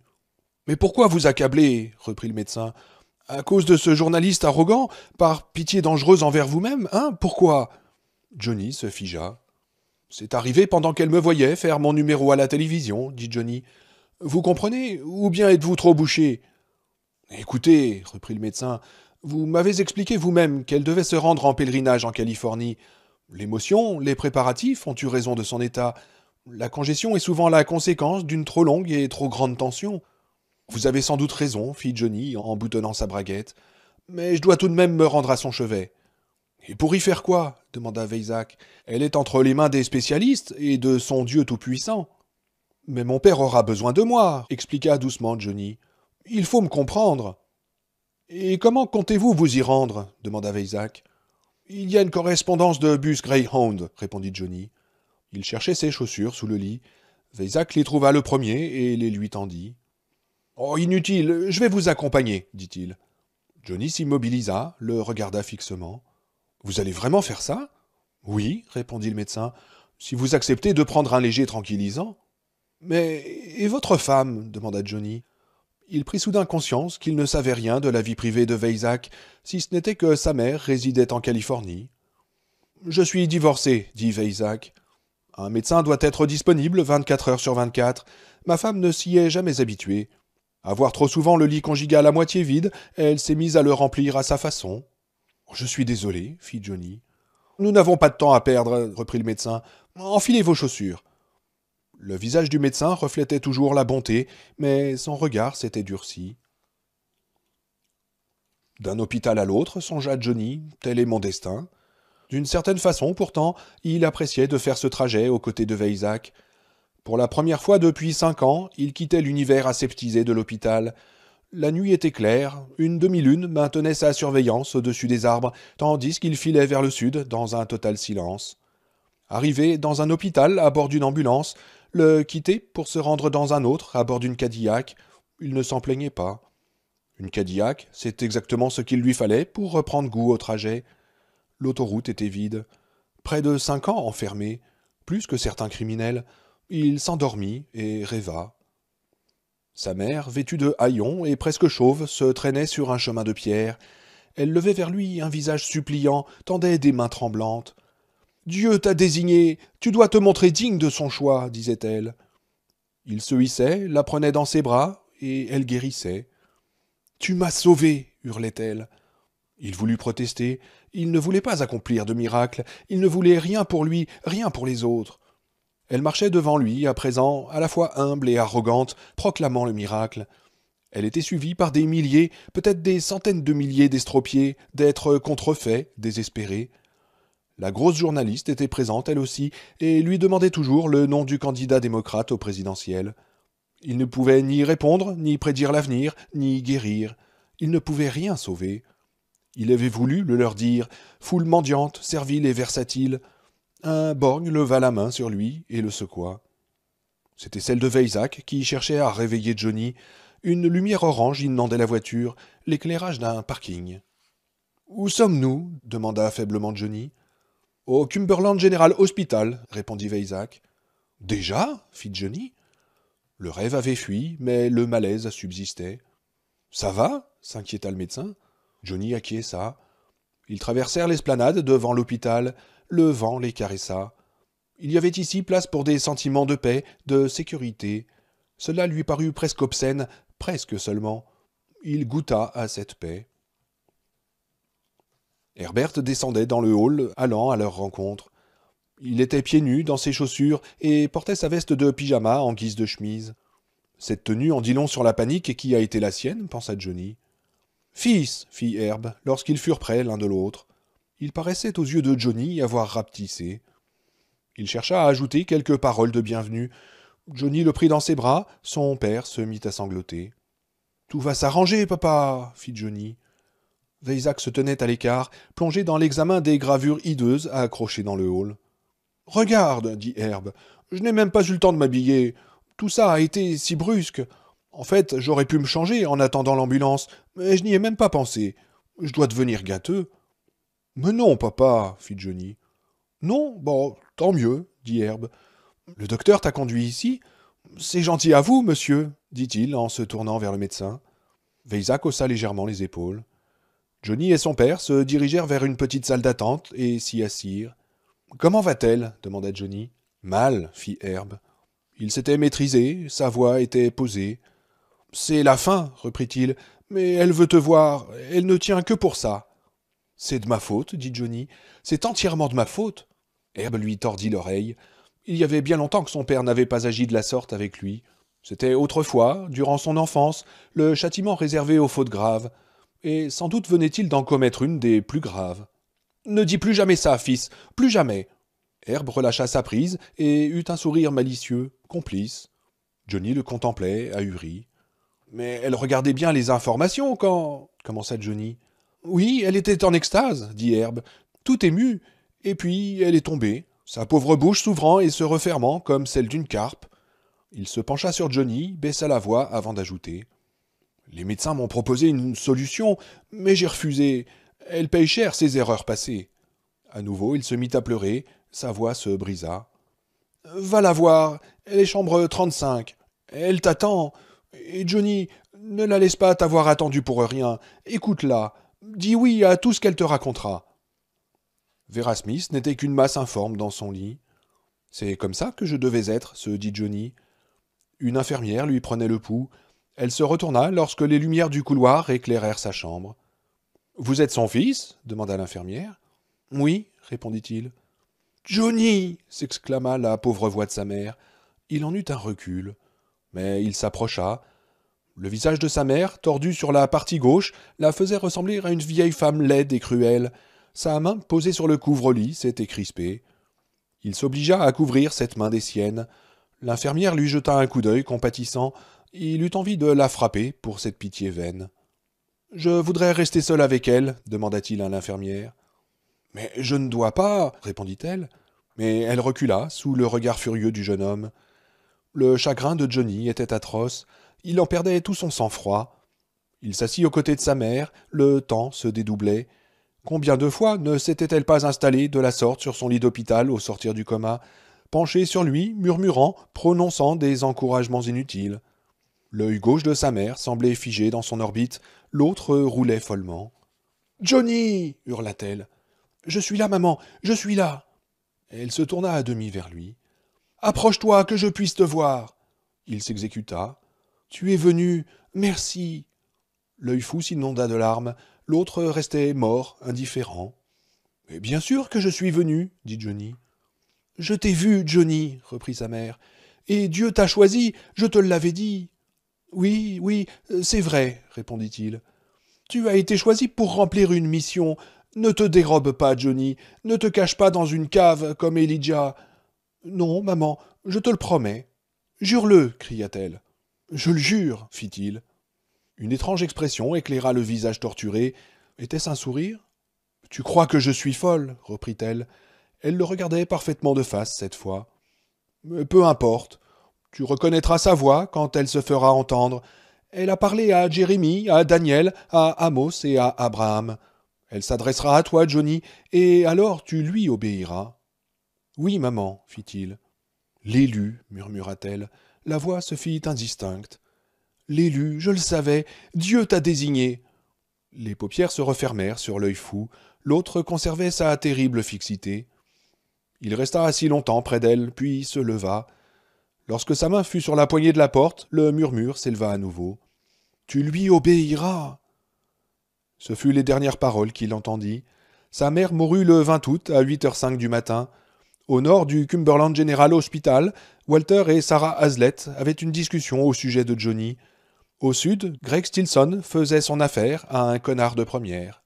Mais pourquoi vous accabler reprit le médecin. À cause de ce journaliste arrogant, par pitié dangereuse envers vous-même, hein Pourquoi Johnny se figea. C'est arrivé pendant qu'elle me voyait faire mon numéro à la télévision, dit Johnny. Vous comprenez, ou bien êtes-vous trop bouché Écoutez, reprit le médecin, vous m'avez expliqué vous-même qu'elle devait se rendre en pèlerinage en Californie. L'émotion, les préparatifs ont eu raison de son état. La congestion est souvent la conséquence d'une trop longue et trop grande tension. Vous avez sans doute raison, fit Johnny en boutonnant sa braguette, mais je dois tout de même me rendre à son chevet. Et pour y faire quoi demanda Veisac. Elle est entre les mains des spécialistes et de son Dieu Tout-Puissant. Mais mon père aura besoin de moi, expliqua doucement Johnny. Il faut me comprendre. Et comment comptez-vous vous y rendre demanda Veisac. Il y a une correspondance de bus Greyhound, répondit Johnny. Il cherchait ses chaussures sous le lit. Veisac les trouva le premier et les lui tendit. Oh, inutile, je vais vous accompagner, dit-il. Johnny s'immobilisa, le regarda fixement. Vous allez vraiment faire ça Oui, répondit le médecin, si vous acceptez de prendre un léger tranquillisant. Mais et votre femme demanda Johnny. Il prit soudain conscience qu'il ne savait rien de la vie privée de Veizac, si ce n'était que sa mère résidait en Californie. Je suis divorcé, dit Veizac. Un médecin doit être disponible 24 heures sur 24. Ma femme ne s'y est jamais habituée. Avoir trop souvent le lit conjugal à moitié vide, elle s'est mise à le remplir à sa façon. Je suis désolé, fit Johnny. Nous n'avons pas de temps à perdre, reprit le médecin. Enfilez vos chaussures. Le visage du médecin reflétait toujours la bonté, mais son regard s'était durci. D'un hôpital à l'autre, songea Johnny, tel est mon destin. D'une certaine façon, pourtant, il appréciait de faire ce trajet aux côtés de Veisac. Pour la première fois depuis cinq ans, il quittait l'univers aseptisé de l'hôpital. La nuit était claire, une demi-lune maintenait sa surveillance au-dessus des arbres, tandis qu'il filait vers le sud dans un total silence. Arrivé dans un hôpital à bord d'une ambulance, le quitter pour se rendre dans un autre à bord d'une Cadillac, il ne s'en plaignait pas. Une Cadillac, c'est exactement ce qu'il lui fallait pour reprendre goût au trajet. L'autoroute était vide. Près de cinq ans enfermé, plus que certains criminels, il s'endormit et rêva. Sa mère, vêtue de haillons et presque chauve, se traînait sur un chemin de pierre. Elle levait vers lui un visage suppliant, tendait des mains tremblantes. Dieu t'a désigné, tu dois te montrer digne de son choix, disait-elle. Il se hissait, la prenait dans ses bras, et elle guérissait. Tu m'as sauvé, hurlait-elle. Il voulut protester, il ne voulait pas accomplir de miracle, il ne voulait rien pour lui, rien pour les autres. Elle marchait devant lui, à présent, à la fois humble et arrogante, proclamant le miracle. Elle était suivie par des milliers, peut-être des centaines de milliers d'estropiés, d'êtres contrefaits, désespérés. La grosse journaliste était présente, elle aussi, et lui demandait toujours le nom du candidat démocrate au présidentiel. Il ne pouvait ni répondre, ni prédire l'avenir, ni guérir. Il ne pouvait rien sauver. Il avait voulu le leur dire, foule mendiante, servile et versatile, un borgne leva la main sur lui et le secoua. C'était celle de Veisac qui cherchait à réveiller Johnny. Une lumière orange inondait la voiture, l'éclairage d'un parking. Où sommes-nous demanda faiblement Johnny. Au Cumberland General Hospital, répondit Veisac. Déjà fit Johnny. Le rêve avait fui, mais le malaise subsistait. Ça va s'inquiéta le médecin. Johnny acquiesça. Ils traversèrent l'esplanade devant l'hôpital le vent les caressa. Il y avait ici place pour des sentiments de paix, de sécurité. Cela lui parut presque obscène, presque seulement. Il goûta à cette paix. Herbert descendait dans le hall, allant à leur rencontre. Il était pieds nus dans ses chaussures et portait sa veste de pyjama en guise de chemise. Cette tenue en dit long sur la panique qui a été la sienne, pensa Johnny. Fils, fit Herbe, lorsqu'ils furent près l'un de l'autre il paraissait aux yeux de Johnny avoir rapetissé. Il chercha à ajouter quelques paroles de bienvenue. Johnny le prit dans ses bras, son père se mit à sangloter. Tout va s'arranger, papa, fit Johnny. Veysac se tenait à l'écart, plongé dans l'examen des gravures hideuses accrochées dans le hall. Regarde, dit Herbe, je n'ai même pas eu le temps de m'habiller. Tout ça a été si brusque. En fait, j'aurais pu me changer en attendant l'ambulance, mais je n'y ai même pas pensé. Je dois devenir gâteux. Mais non, papa, fit Johnny. Non, bon, tant mieux, dit Herbe. Le docteur t'a conduit ici C'est gentil à vous, monsieur, dit-il en se tournant vers le médecin. Veïsa haussa légèrement les épaules. Johnny et son père se dirigèrent vers une petite salle d'attente et s'y assirent. Comment va-t-elle demanda Johnny. Mal, fit Herbe. Il s'était maîtrisé, sa voix était posée. C'est la fin, reprit-il, mais elle veut te voir, elle ne tient que pour ça. C'est de ma faute, dit Johnny. C'est entièrement de ma faute. Herbe lui tordit l'oreille. Il y avait bien longtemps que son père n'avait pas agi de la sorte avec lui. C'était autrefois, durant son enfance, le châtiment réservé aux fautes graves, et sans doute venait-il d'en commettre une des plus graves. Ne dis plus jamais ça, fils, plus jamais. Herbe relâcha sa prise et eut un sourire malicieux, complice. Johnny le contemplait, ahuri. Mais elle regardait bien les informations quand. commença Johnny. Oui, elle était en extase, dit Herbe, tout émue, et puis elle est tombée, sa pauvre bouche s'ouvrant et se refermant comme celle d'une carpe. Il se pencha sur Johnny, baissa la voix avant d'ajouter. Les médecins m'ont proposé une solution, mais j'ai refusé. Elle paye cher ses erreurs passées. À nouveau, il se mit à pleurer, sa voix se brisa. Va la voir, elle est chambre 35. Elle t'attend. Et Johnny, ne la laisse pas t'avoir attendu pour rien. Écoute-la. Dis oui à tout ce qu'elle te racontera. Vera Smith n'était qu'une masse informe dans son lit. C'est comme ça que je devais être, se dit Johnny. Une infirmière lui prenait le pouls. Elle se retourna lorsque les lumières du couloir éclairèrent sa chambre. Vous êtes son fils demanda l'infirmière. Oui, répondit-il. Johnny s'exclama la pauvre voix de sa mère. Il en eut un recul, mais il s'approcha, le visage de sa mère, tordu sur la partie gauche, la faisait ressembler à une vieille femme laide et cruelle. Sa main posée sur le couvre-lit s'était crispée. Il s'obligea à couvrir cette main des siennes. L'infirmière lui jeta un coup d'œil compatissant. Il eut envie de la frapper pour cette pitié vaine. Je voudrais rester seul avec elle, demanda-t-il à l'infirmière. Mais je ne dois pas, répondit-elle. Mais elle recula sous le regard furieux du jeune homme. Le chagrin de Johnny était atroce. Il en perdait tout son sang-froid. Il s'assit aux côtés de sa mère, le temps se dédoublait. Combien de fois ne s'était-elle pas installée de la sorte sur son lit d'hôpital au sortir du coma, penchée sur lui, murmurant, prononçant des encouragements inutiles L'œil gauche de sa mère semblait figé dans son orbite, l'autre roulait follement. Johnny hurla-t-elle. Je suis là, maman, je suis là. Elle se tourna à demi vers lui. Approche-toi, que je puisse te voir. Il s'exécuta, tu es venu, merci. L'œil fou s'inonda de larmes, l'autre restait mort, indifférent. Mais eh bien sûr que je suis venu, dit Johnny. Je t'ai vu, Johnny, reprit sa mère, et Dieu t'a choisi, je te l'avais dit. Oui, oui, c'est vrai, répondit-il. Tu as été choisi pour remplir une mission. Ne te dérobe pas, Johnny, ne te cache pas dans une cave comme Elijah. Non, maman, je te le promets. Jure-le, cria-t-elle. Je le jure, fit-il. Une étrange expression éclaira le visage torturé. Était-ce un sourire Tu crois que je suis folle reprit-elle. Elle le regardait parfaitement de face cette fois. Peu importe. Tu reconnaîtras sa voix quand elle se fera entendre. Elle a parlé à Jérémie, à Daniel, à Amos et à Abraham. Elle s'adressera à toi, Johnny, et alors tu lui obéiras. Oui, maman, fit-il. L'élu, murmura-t-elle la voix se fit indistincte. L'élu, je le savais, Dieu t'a désigné. Les paupières se refermèrent sur l'œil fou, l'autre conservait sa terrible fixité. Il resta assis longtemps près d'elle, puis se leva. Lorsque sa main fut sur la poignée de la porte, le murmure s'éleva à nouveau. Tu lui obéiras. Ce fut les dernières paroles qu'il entendit. Sa mère mourut le 20 août à 8 h cinq du matin. Au nord du Cumberland General Hospital, Walter et Sarah Hazlett avaient une discussion au sujet de Johnny. Au sud, Greg Stilson faisait son affaire à un connard de première.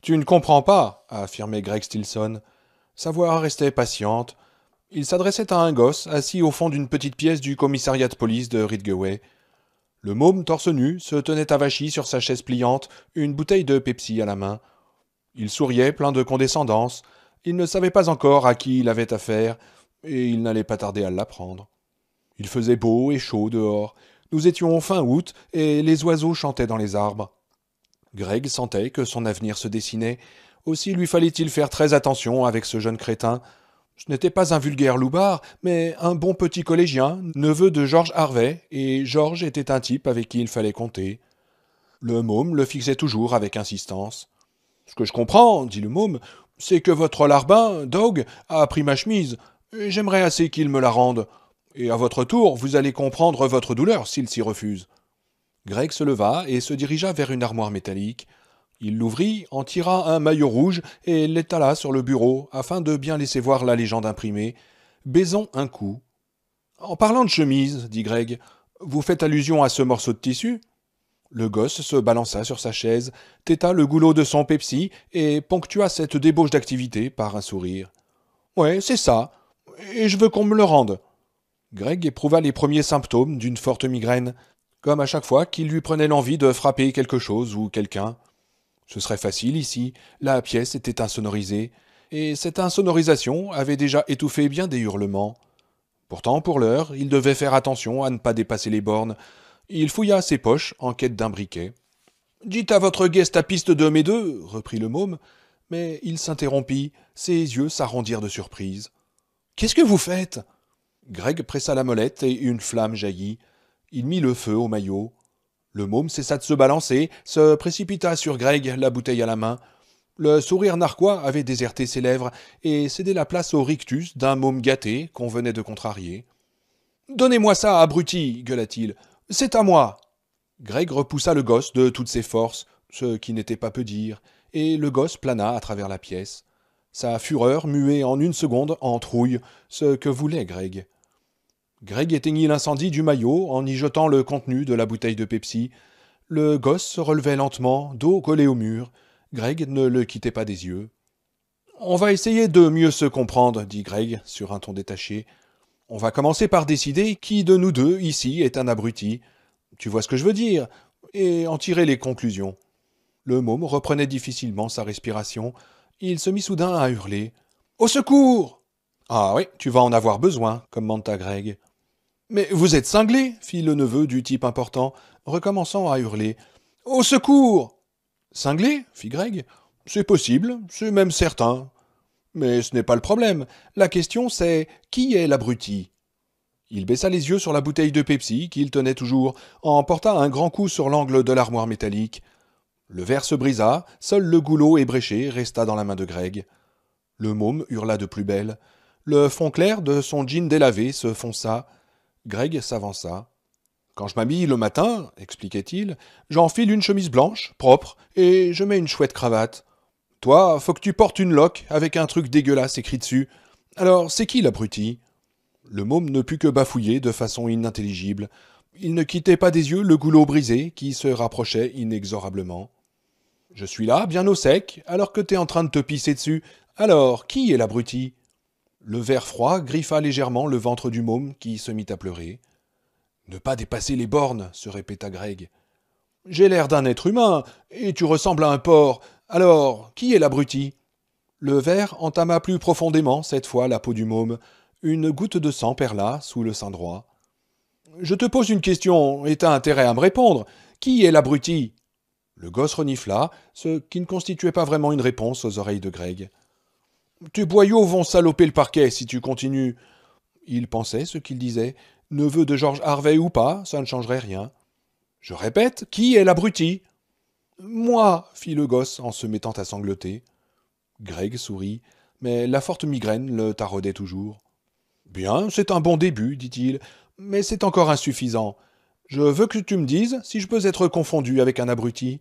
Tu ne comprends pas, affirmait Greg Stilson. Sa voix restait patiente. Il s'adressait à un gosse assis au fond d'une petite pièce du commissariat de police de Ridgeway. Le môme, torse nu, se tenait avachi sur sa chaise pliante, une bouteille de Pepsi à la main. Il souriait plein de condescendance, il ne savait pas encore à qui il avait affaire, et il n'allait pas tarder à l'apprendre. Il faisait beau et chaud dehors. Nous étions en fin août, et les oiseaux chantaient dans les arbres. Greg sentait que son avenir se dessinait. Aussi lui fallait-il faire très attention avec ce jeune crétin. Ce n'était pas un vulgaire loupard, mais un bon petit collégien, neveu de Georges Harvey, et Georges était un type avec qui il fallait compter. Le môme le fixait toujours avec insistance. Ce que je comprends, dit le môme, c'est que votre larbin, Dog, a pris ma chemise. J'aimerais assez qu'il me la rende. Et à votre tour, vous allez comprendre votre douleur s'il s'y refuse. Greg se leva et se dirigea vers une armoire métallique. Il l'ouvrit, en tira un maillot rouge et l'étala sur le bureau afin de bien laisser voir la légende imprimée. Baisons un coup. En parlant de chemise, dit Greg, vous faites allusion à ce morceau de tissu le gosse se balança sur sa chaise, têta le goulot de son Pepsi et ponctua cette débauche d'activité par un sourire. Ouais, c'est ça. Et je veux qu'on me le rende. Greg éprouva les premiers symptômes d'une forte migraine, comme à chaque fois qu'il lui prenait l'envie de frapper quelque chose ou quelqu'un. Ce serait facile ici, la pièce était insonorisée, et cette insonorisation avait déjà étouffé bien des hurlements. Pourtant, pour l'heure, il devait faire attention à ne pas dépasser les bornes, il fouilla ses poches en quête d'un briquet. Dites à votre guest piste de mes deux, reprit le môme, mais il s'interrompit, ses yeux s'arrondirent de surprise. Qu'est-ce que vous faites Greg pressa la molette et une flamme jaillit. Il mit le feu au maillot. Le môme cessa de se balancer, se précipita sur Greg, la bouteille à la main. Le sourire narquois avait déserté ses lèvres et cédé la place au rictus d'un môme gâté qu'on venait de contrarier. Donnez-moi ça, abruti gueula-t-il. C'est à moi Greg repoussa le gosse de toutes ses forces, ce qui n'était pas peu dire, et le gosse plana à travers la pièce. Sa fureur muée en une seconde en trouille, ce que voulait Greg. Greg éteignit l'incendie du maillot en y jetant le contenu de la bouteille de Pepsi. Le gosse se relevait lentement, dos collé au mur. Greg ne le quittait pas des yeux. On va essayer de mieux se comprendre, dit Greg sur un ton détaché. On va commencer par décider qui de nous deux ici est un abruti. Tu vois ce que je veux dire Et en tirer les conclusions. Le môme reprenait difficilement sa respiration. Il se mit soudain à hurler. Au secours Ah oui, tu vas en avoir besoin, commenta Greg. Mais vous êtes cinglé, fit le neveu du type important, recommençant à hurler. Au secours Cinglé fit Greg. C'est possible, c'est même certain, mais ce n'est pas le problème. La question c'est qui est l'abruti Il baissa les yeux sur la bouteille de Pepsi qu'il tenait toujours, en porta un grand coup sur l'angle de l'armoire métallique. Le verre se brisa, seul le goulot ébréché resta dans la main de Greg. Le môme hurla de plus belle. Le fond clair de son jean délavé se fonça. Greg s'avança. Quand je m'habille le matin, expliquait-il, j'enfile une chemise blanche, propre, et je mets une chouette cravate. Toi, faut que tu portes une loque avec un truc dégueulasse écrit dessus. Alors, c'est qui l'abruti Le môme ne put que bafouiller de façon inintelligible. Il ne quittait pas des yeux le goulot brisé qui se rapprochait inexorablement. Je suis là, bien au sec, alors que t'es en train de te pisser dessus. Alors, qui est l'abruti Le verre froid griffa légèrement le ventre du môme qui se mit à pleurer. Ne pas dépasser les bornes, se répéta Greg. J'ai l'air d'un être humain, et tu ressembles à un porc. Alors, qui est l'abruti Le verre entama plus profondément, cette fois, la peau du môme. Une goutte de sang perla sous le sein droit. Je te pose une question, et t'as intérêt à me répondre. Qui est l'abruti Le gosse renifla, ce qui ne constituait pas vraiment une réponse aux oreilles de Greg. Tes boyaux vont saloper le parquet si tu continues. Il pensait ce qu'il disait. Neveu de George Harvey ou pas, ça ne changerait rien. Je répète, qui est l'abruti moi fit le gosse en se mettant à sangloter. Greg sourit, mais la forte migraine le taraudait toujours. Bien, c'est un bon début, dit-il, mais c'est encore insuffisant. Je veux que tu me dises si je peux être confondu avec un abruti.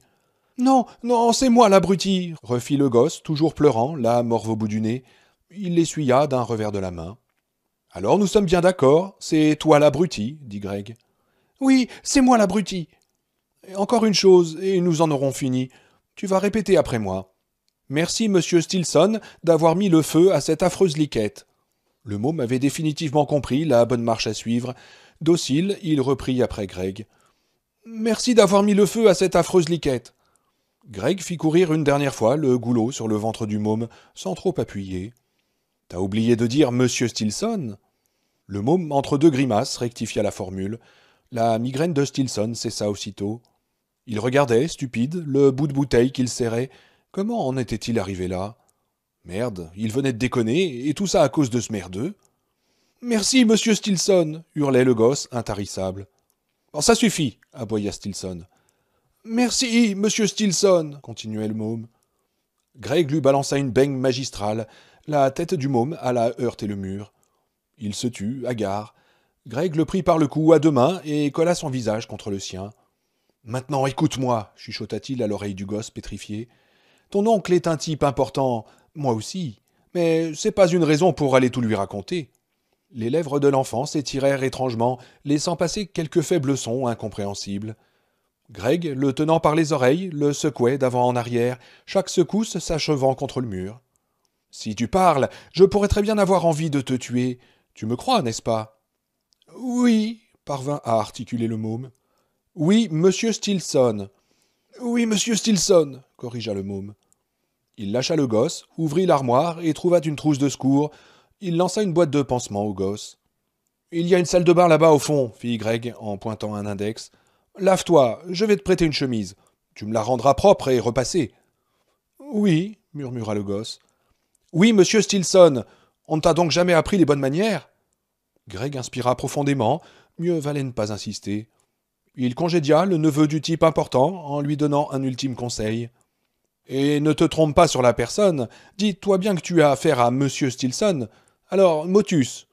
Non, non, c'est moi l'abruti, refit le gosse, toujours pleurant, la morve au bout du nez. Il l'essuya d'un revers de la main. Alors nous sommes bien d'accord, c'est toi l'abruti, dit Greg. Oui, c'est moi l'abruti, encore une chose, et nous en aurons fini. Tu vas répéter après moi. Merci, monsieur Stilson, d'avoir mis le feu à cette affreuse liquette. Le môme avait définitivement compris la bonne marche à suivre. Docile, il reprit après Greg. Merci d'avoir mis le feu à cette affreuse liquette. Greg fit courir une dernière fois le goulot sur le ventre du môme, sans trop appuyer. T'as oublié de dire Monsieur Stilson Le môme, entre deux grimaces, rectifia la formule. La migraine de Stilson cessa aussitôt. Il regardait, stupide, le bout de bouteille qu'il serrait. Comment en était-il arrivé là Merde, il venait de déconner, et tout ça à cause de ce merdeux. Merci, monsieur Stilson hurlait le gosse, intarissable. ça suffit, aboya Stilson. Merci, monsieur Stilson continuait le môme. Greg lui balança une beigne magistrale. La tête du môme alla heurter le mur. Il se tut, hagard. Greg le prit par le cou à deux mains et colla son visage contre le sien. Maintenant, écoute-moi, chuchota-t-il à l'oreille du gosse pétrifié. Ton oncle est un type important, moi aussi, mais c'est pas une raison pour aller tout lui raconter. Les lèvres de l'enfant s'étirèrent étrangement, laissant passer quelques faibles sons incompréhensibles. Greg, le tenant par les oreilles, le secouait d'avant en arrière, chaque secousse s'achevant contre le mur. Si tu parles, je pourrais très bien avoir envie de te tuer. Tu me crois, n'est-ce pas Oui, parvint à articuler le môme. Oui, monsieur Stilson. Oui, monsieur Stilson, corrigea le môme. Il lâcha le gosse, ouvrit l'armoire et trouva une trousse de secours. Il lança une boîte de pansement au gosse. Il y a une salle de bain là-bas au fond, fit Greg en pointant un index. Lave-toi, je vais te prêter une chemise. Tu me la rendras propre et repassée. Oui, murmura le gosse. Oui, monsieur Stilson, on ne t'a donc jamais appris les bonnes manières Greg inspira profondément. Mieux valait ne pas insister. Il congédia le neveu du type important en lui donnant un ultime conseil. Et ne te trompe pas sur la personne, dis-toi bien que tu as affaire à Monsieur Stilson. Alors, Motus,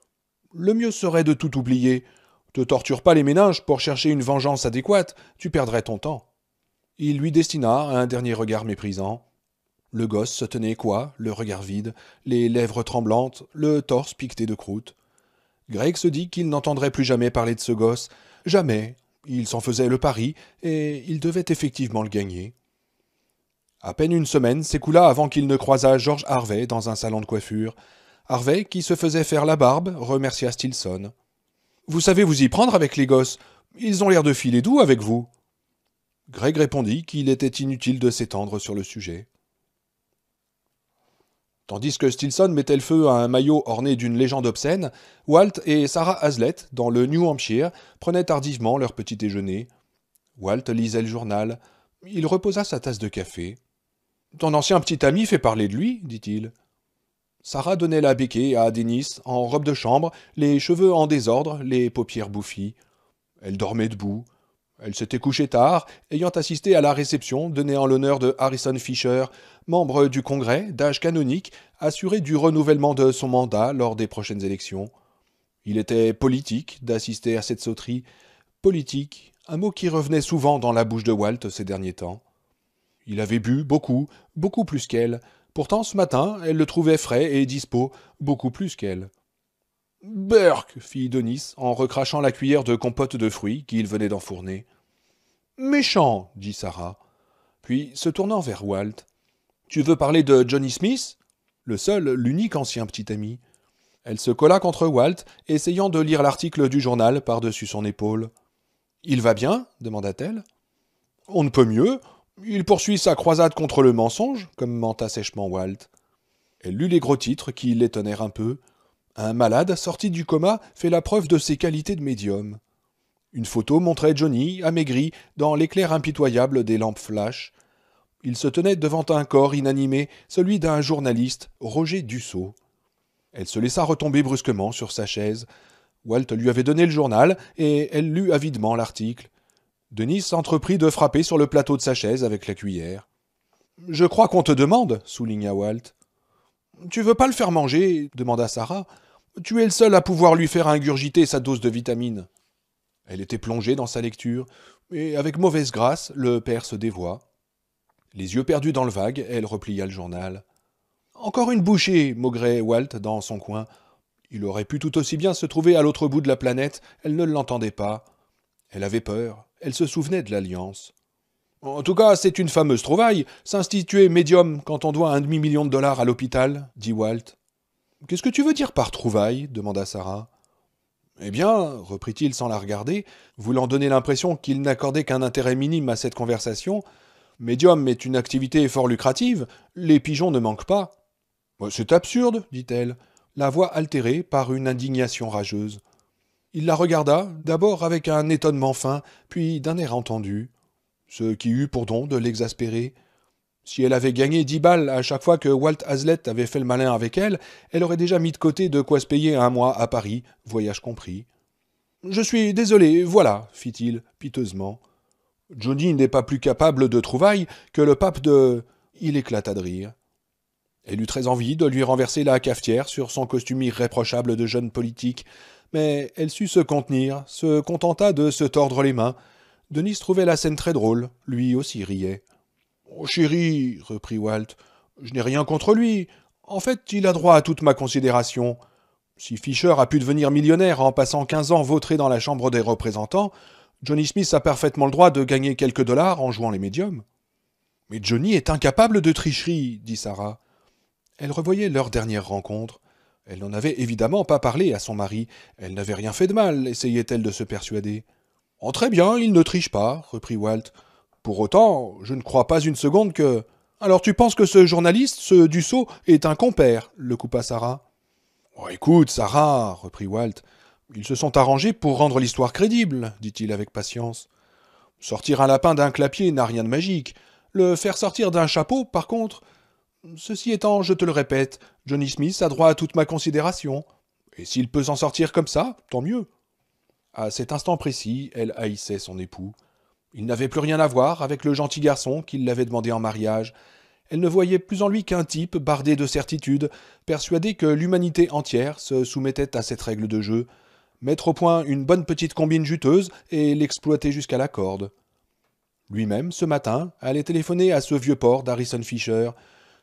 le mieux serait de tout oublier. Te torture pas les ménages pour chercher une vengeance adéquate, tu perdrais ton temps. Il lui destina un dernier regard méprisant. Le gosse se tenait quoi, le regard vide, les lèvres tremblantes, le torse piqueté de croûte. Greg se dit qu'il n'entendrait plus jamais parler de ce gosse, jamais, il s'en faisait le pari, et il devait effectivement le gagner. À peine une semaine s'écoula avant qu'il ne croisât George Harvey dans un salon de coiffure. Harvey, qui se faisait faire la barbe, remercia Stilson. Vous savez vous y prendre avec les gosses. Ils ont l'air de filer doux avec vous. Greg répondit qu'il était inutile de s'étendre sur le sujet. Tandis que Stilson mettait le feu à un maillot orné d'une légende obscène, Walt et Sarah Hazlett, dans le New Hampshire, prenaient tardivement leur petit déjeuner. Walt lisait le journal. Il reposa sa tasse de café. Ton ancien petit ami fait parler de lui, dit-il. Sarah donnait la béquée à Denis, en robe de chambre, les cheveux en désordre, les paupières bouffies. Elle dormait debout, elle s'était couchée tard, ayant assisté à la réception donnée en l'honneur de Harrison Fisher, membre du Congrès d'âge canonique, assuré du renouvellement de son mandat lors des prochaines élections. Il était politique d'assister à cette sauterie. Politique, un mot qui revenait souvent dans la bouche de Walt ces derniers temps. Il avait bu beaucoup, beaucoup plus qu'elle. Pourtant, ce matin, elle le trouvait frais et dispos, beaucoup plus qu'elle. Burke fit Denis en recrachant la cuillère de compote de fruits qu'il venait d'enfourner. Méchant, dit Sarah. Puis, se tournant vers Walt, Tu veux parler de Johnny Smith Le seul, l'unique ancien petit ami. Elle se colla contre Walt, essayant de lire l'article du journal par-dessus son épaule. Il va bien demanda-t-elle. On ne peut mieux. Il poursuit sa croisade contre le mensonge, commenta sèchement Walt. Elle lut les gros titres qui l'étonnèrent un peu. Un malade, sorti du coma, fait la preuve de ses qualités de médium. Une photo montrait Johnny, amaigri, dans l'éclair impitoyable des lampes flash. Il se tenait devant un corps inanimé, celui d'un journaliste, Roger Dussault. Elle se laissa retomber brusquement sur sa chaise. Walt lui avait donné le journal, et elle lut avidement l'article. Denis entreprit de frapper sur le plateau de sa chaise avec la cuillère. Je crois qu'on te demande, souligna Walt. Tu veux pas le faire manger demanda Sarah. Tu es le seul à pouvoir lui faire ingurgiter sa dose de vitamine. Elle était plongée dans sa lecture, et avec mauvaise grâce, le père se dévoie. Les yeux perdus dans le vague, elle replia le journal. Encore une bouchée, maugrait Walt dans son coin. Il aurait pu tout aussi bien se trouver à l'autre bout de la planète, elle ne l'entendait pas. Elle avait peur, elle se souvenait de l'alliance. En tout cas, c'est une fameuse trouvaille, s'instituer médium quand on doit un demi-million de dollars à l'hôpital, dit Walt. Qu'est-ce que tu veux dire par trouvaille demanda Sarah. Eh bien, reprit-il sans la regarder, voulant donner l'impression qu'il n'accordait qu'un intérêt minime à cette conversation, médium est une activité fort lucrative, les pigeons ne manquent pas. C'est absurde, dit-elle, la voix altérée par une indignation rageuse. Il la regarda, d'abord avec un étonnement fin, puis d'un air entendu, ce qui eut pour don de l'exaspérer. Si elle avait gagné dix balles à chaque fois que Walt Hazlett avait fait le malin avec elle, elle aurait déjà mis de côté de quoi se payer un mois à Paris, voyage compris. Je suis désolé, voilà, fit-il, piteusement. Johnny n'est pas plus capable de trouvailles que le pape de. Il éclata de rire. Elle eut très envie de lui renverser la cafetière sur son costume irréprochable de jeune politique, mais elle sut se contenir, se contenta de se tordre les mains. Denise trouvait la scène très drôle, lui aussi riait. Oh chérie, reprit Walt, je n'ai rien contre lui. En fait, il a droit à toute ma considération. Si Fisher a pu devenir millionnaire en passant quinze ans vautré dans la Chambre des représentants, Johnny Smith a parfaitement le droit de gagner quelques dollars en jouant les médiums. Mais Johnny est incapable de tricherie, dit Sarah. Elle revoyait leur dernière rencontre. Elle n'en avait évidemment pas parlé à son mari. Elle n'avait rien fait de mal, essayait-elle de se persuader. Oh, très bien, il ne triche pas, reprit Walt. Pour autant, je ne crois pas une seconde que. Alors tu penses que ce journaliste, ce Dussault, est un compère le coupa Sarah. Oh, écoute, Sarah, reprit Walt, ils se sont arrangés pour rendre l'histoire crédible, dit-il avec patience. Sortir un lapin d'un clapier n'a rien de magique. Le faire sortir d'un chapeau, par contre. Ceci étant, je te le répète, Johnny Smith a droit à toute ma considération. Et s'il peut s'en sortir comme ça, tant mieux. À cet instant précis, elle haïssait son époux. Il n'avait plus rien à voir avec le gentil garçon qui l'avait demandé en mariage. Elle ne voyait plus en lui qu'un type bardé de certitude, persuadé que l'humanité entière se soumettait à cette règle de jeu. Mettre au point une bonne petite combine juteuse et l'exploiter jusqu'à la corde. Lui-même, ce matin, allait téléphoner à ce vieux port d'Harrison Fisher.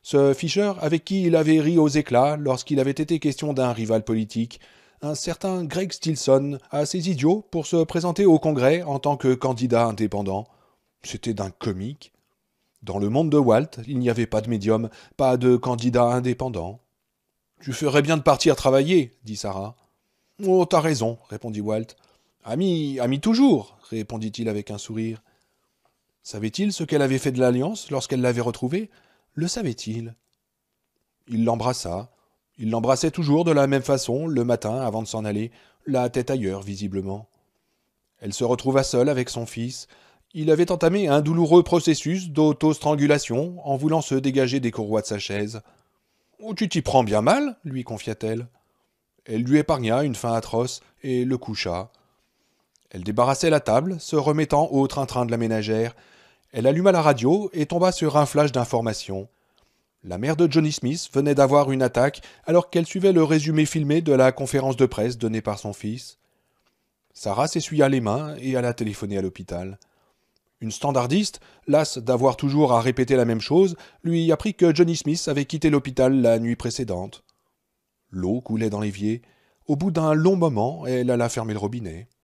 Ce Fisher avec qui il avait ri aux éclats lorsqu'il avait été question d'un rival politique, un certain Greg Stilson assez ses idiots pour se présenter au Congrès en tant que candidat indépendant. C'était d'un comique. Dans le monde de Walt, il n'y avait pas de médium, pas de candidat indépendant. Tu ferais bien de partir travailler, dit Sarah. Oh, t'as raison, répondit Walt. Ami, ami toujours, répondit-il avec un sourire. Savait-il ce qu'elle avait fait de l'Alliance lorsqu'elle l'avait retrouvée Le savait-il Il l'embrassa. Il l'embrassait toujours de la même façon, le matin, avant de s'en aller, la tête ailleurs, visiblement. Elle se retrouva seule avec son fils. Il avait entamé un douloureux processus d'auto-strangulation en voulant se dégager des courroies de sa chaise. Oh, tu t'y prends bien mal, lui confia-t-elle. Elle lui épargna une fin atroce et le coucha. Elle débarrassait la table, se remettant au train-train de la ménagère. Elle alluma la radio et tomba sur un flash d'informations. La mère de Johnny Smith venait d'avoir une attaque alors qu'elle suivait le résumé filmé de la conférence de presse donnée par son fils. Sarah s'essuya les mains et alla téléphoner à l'hôpital. Une standardiste, lasse d'avoir toujours à répéter la même chose, lui apprit que Johnny Smith avait quitté l'hôpital la nuit précédente. L'eau coulait dans l'évier. Au bout d'un long moment, elle alla fermer le robinet.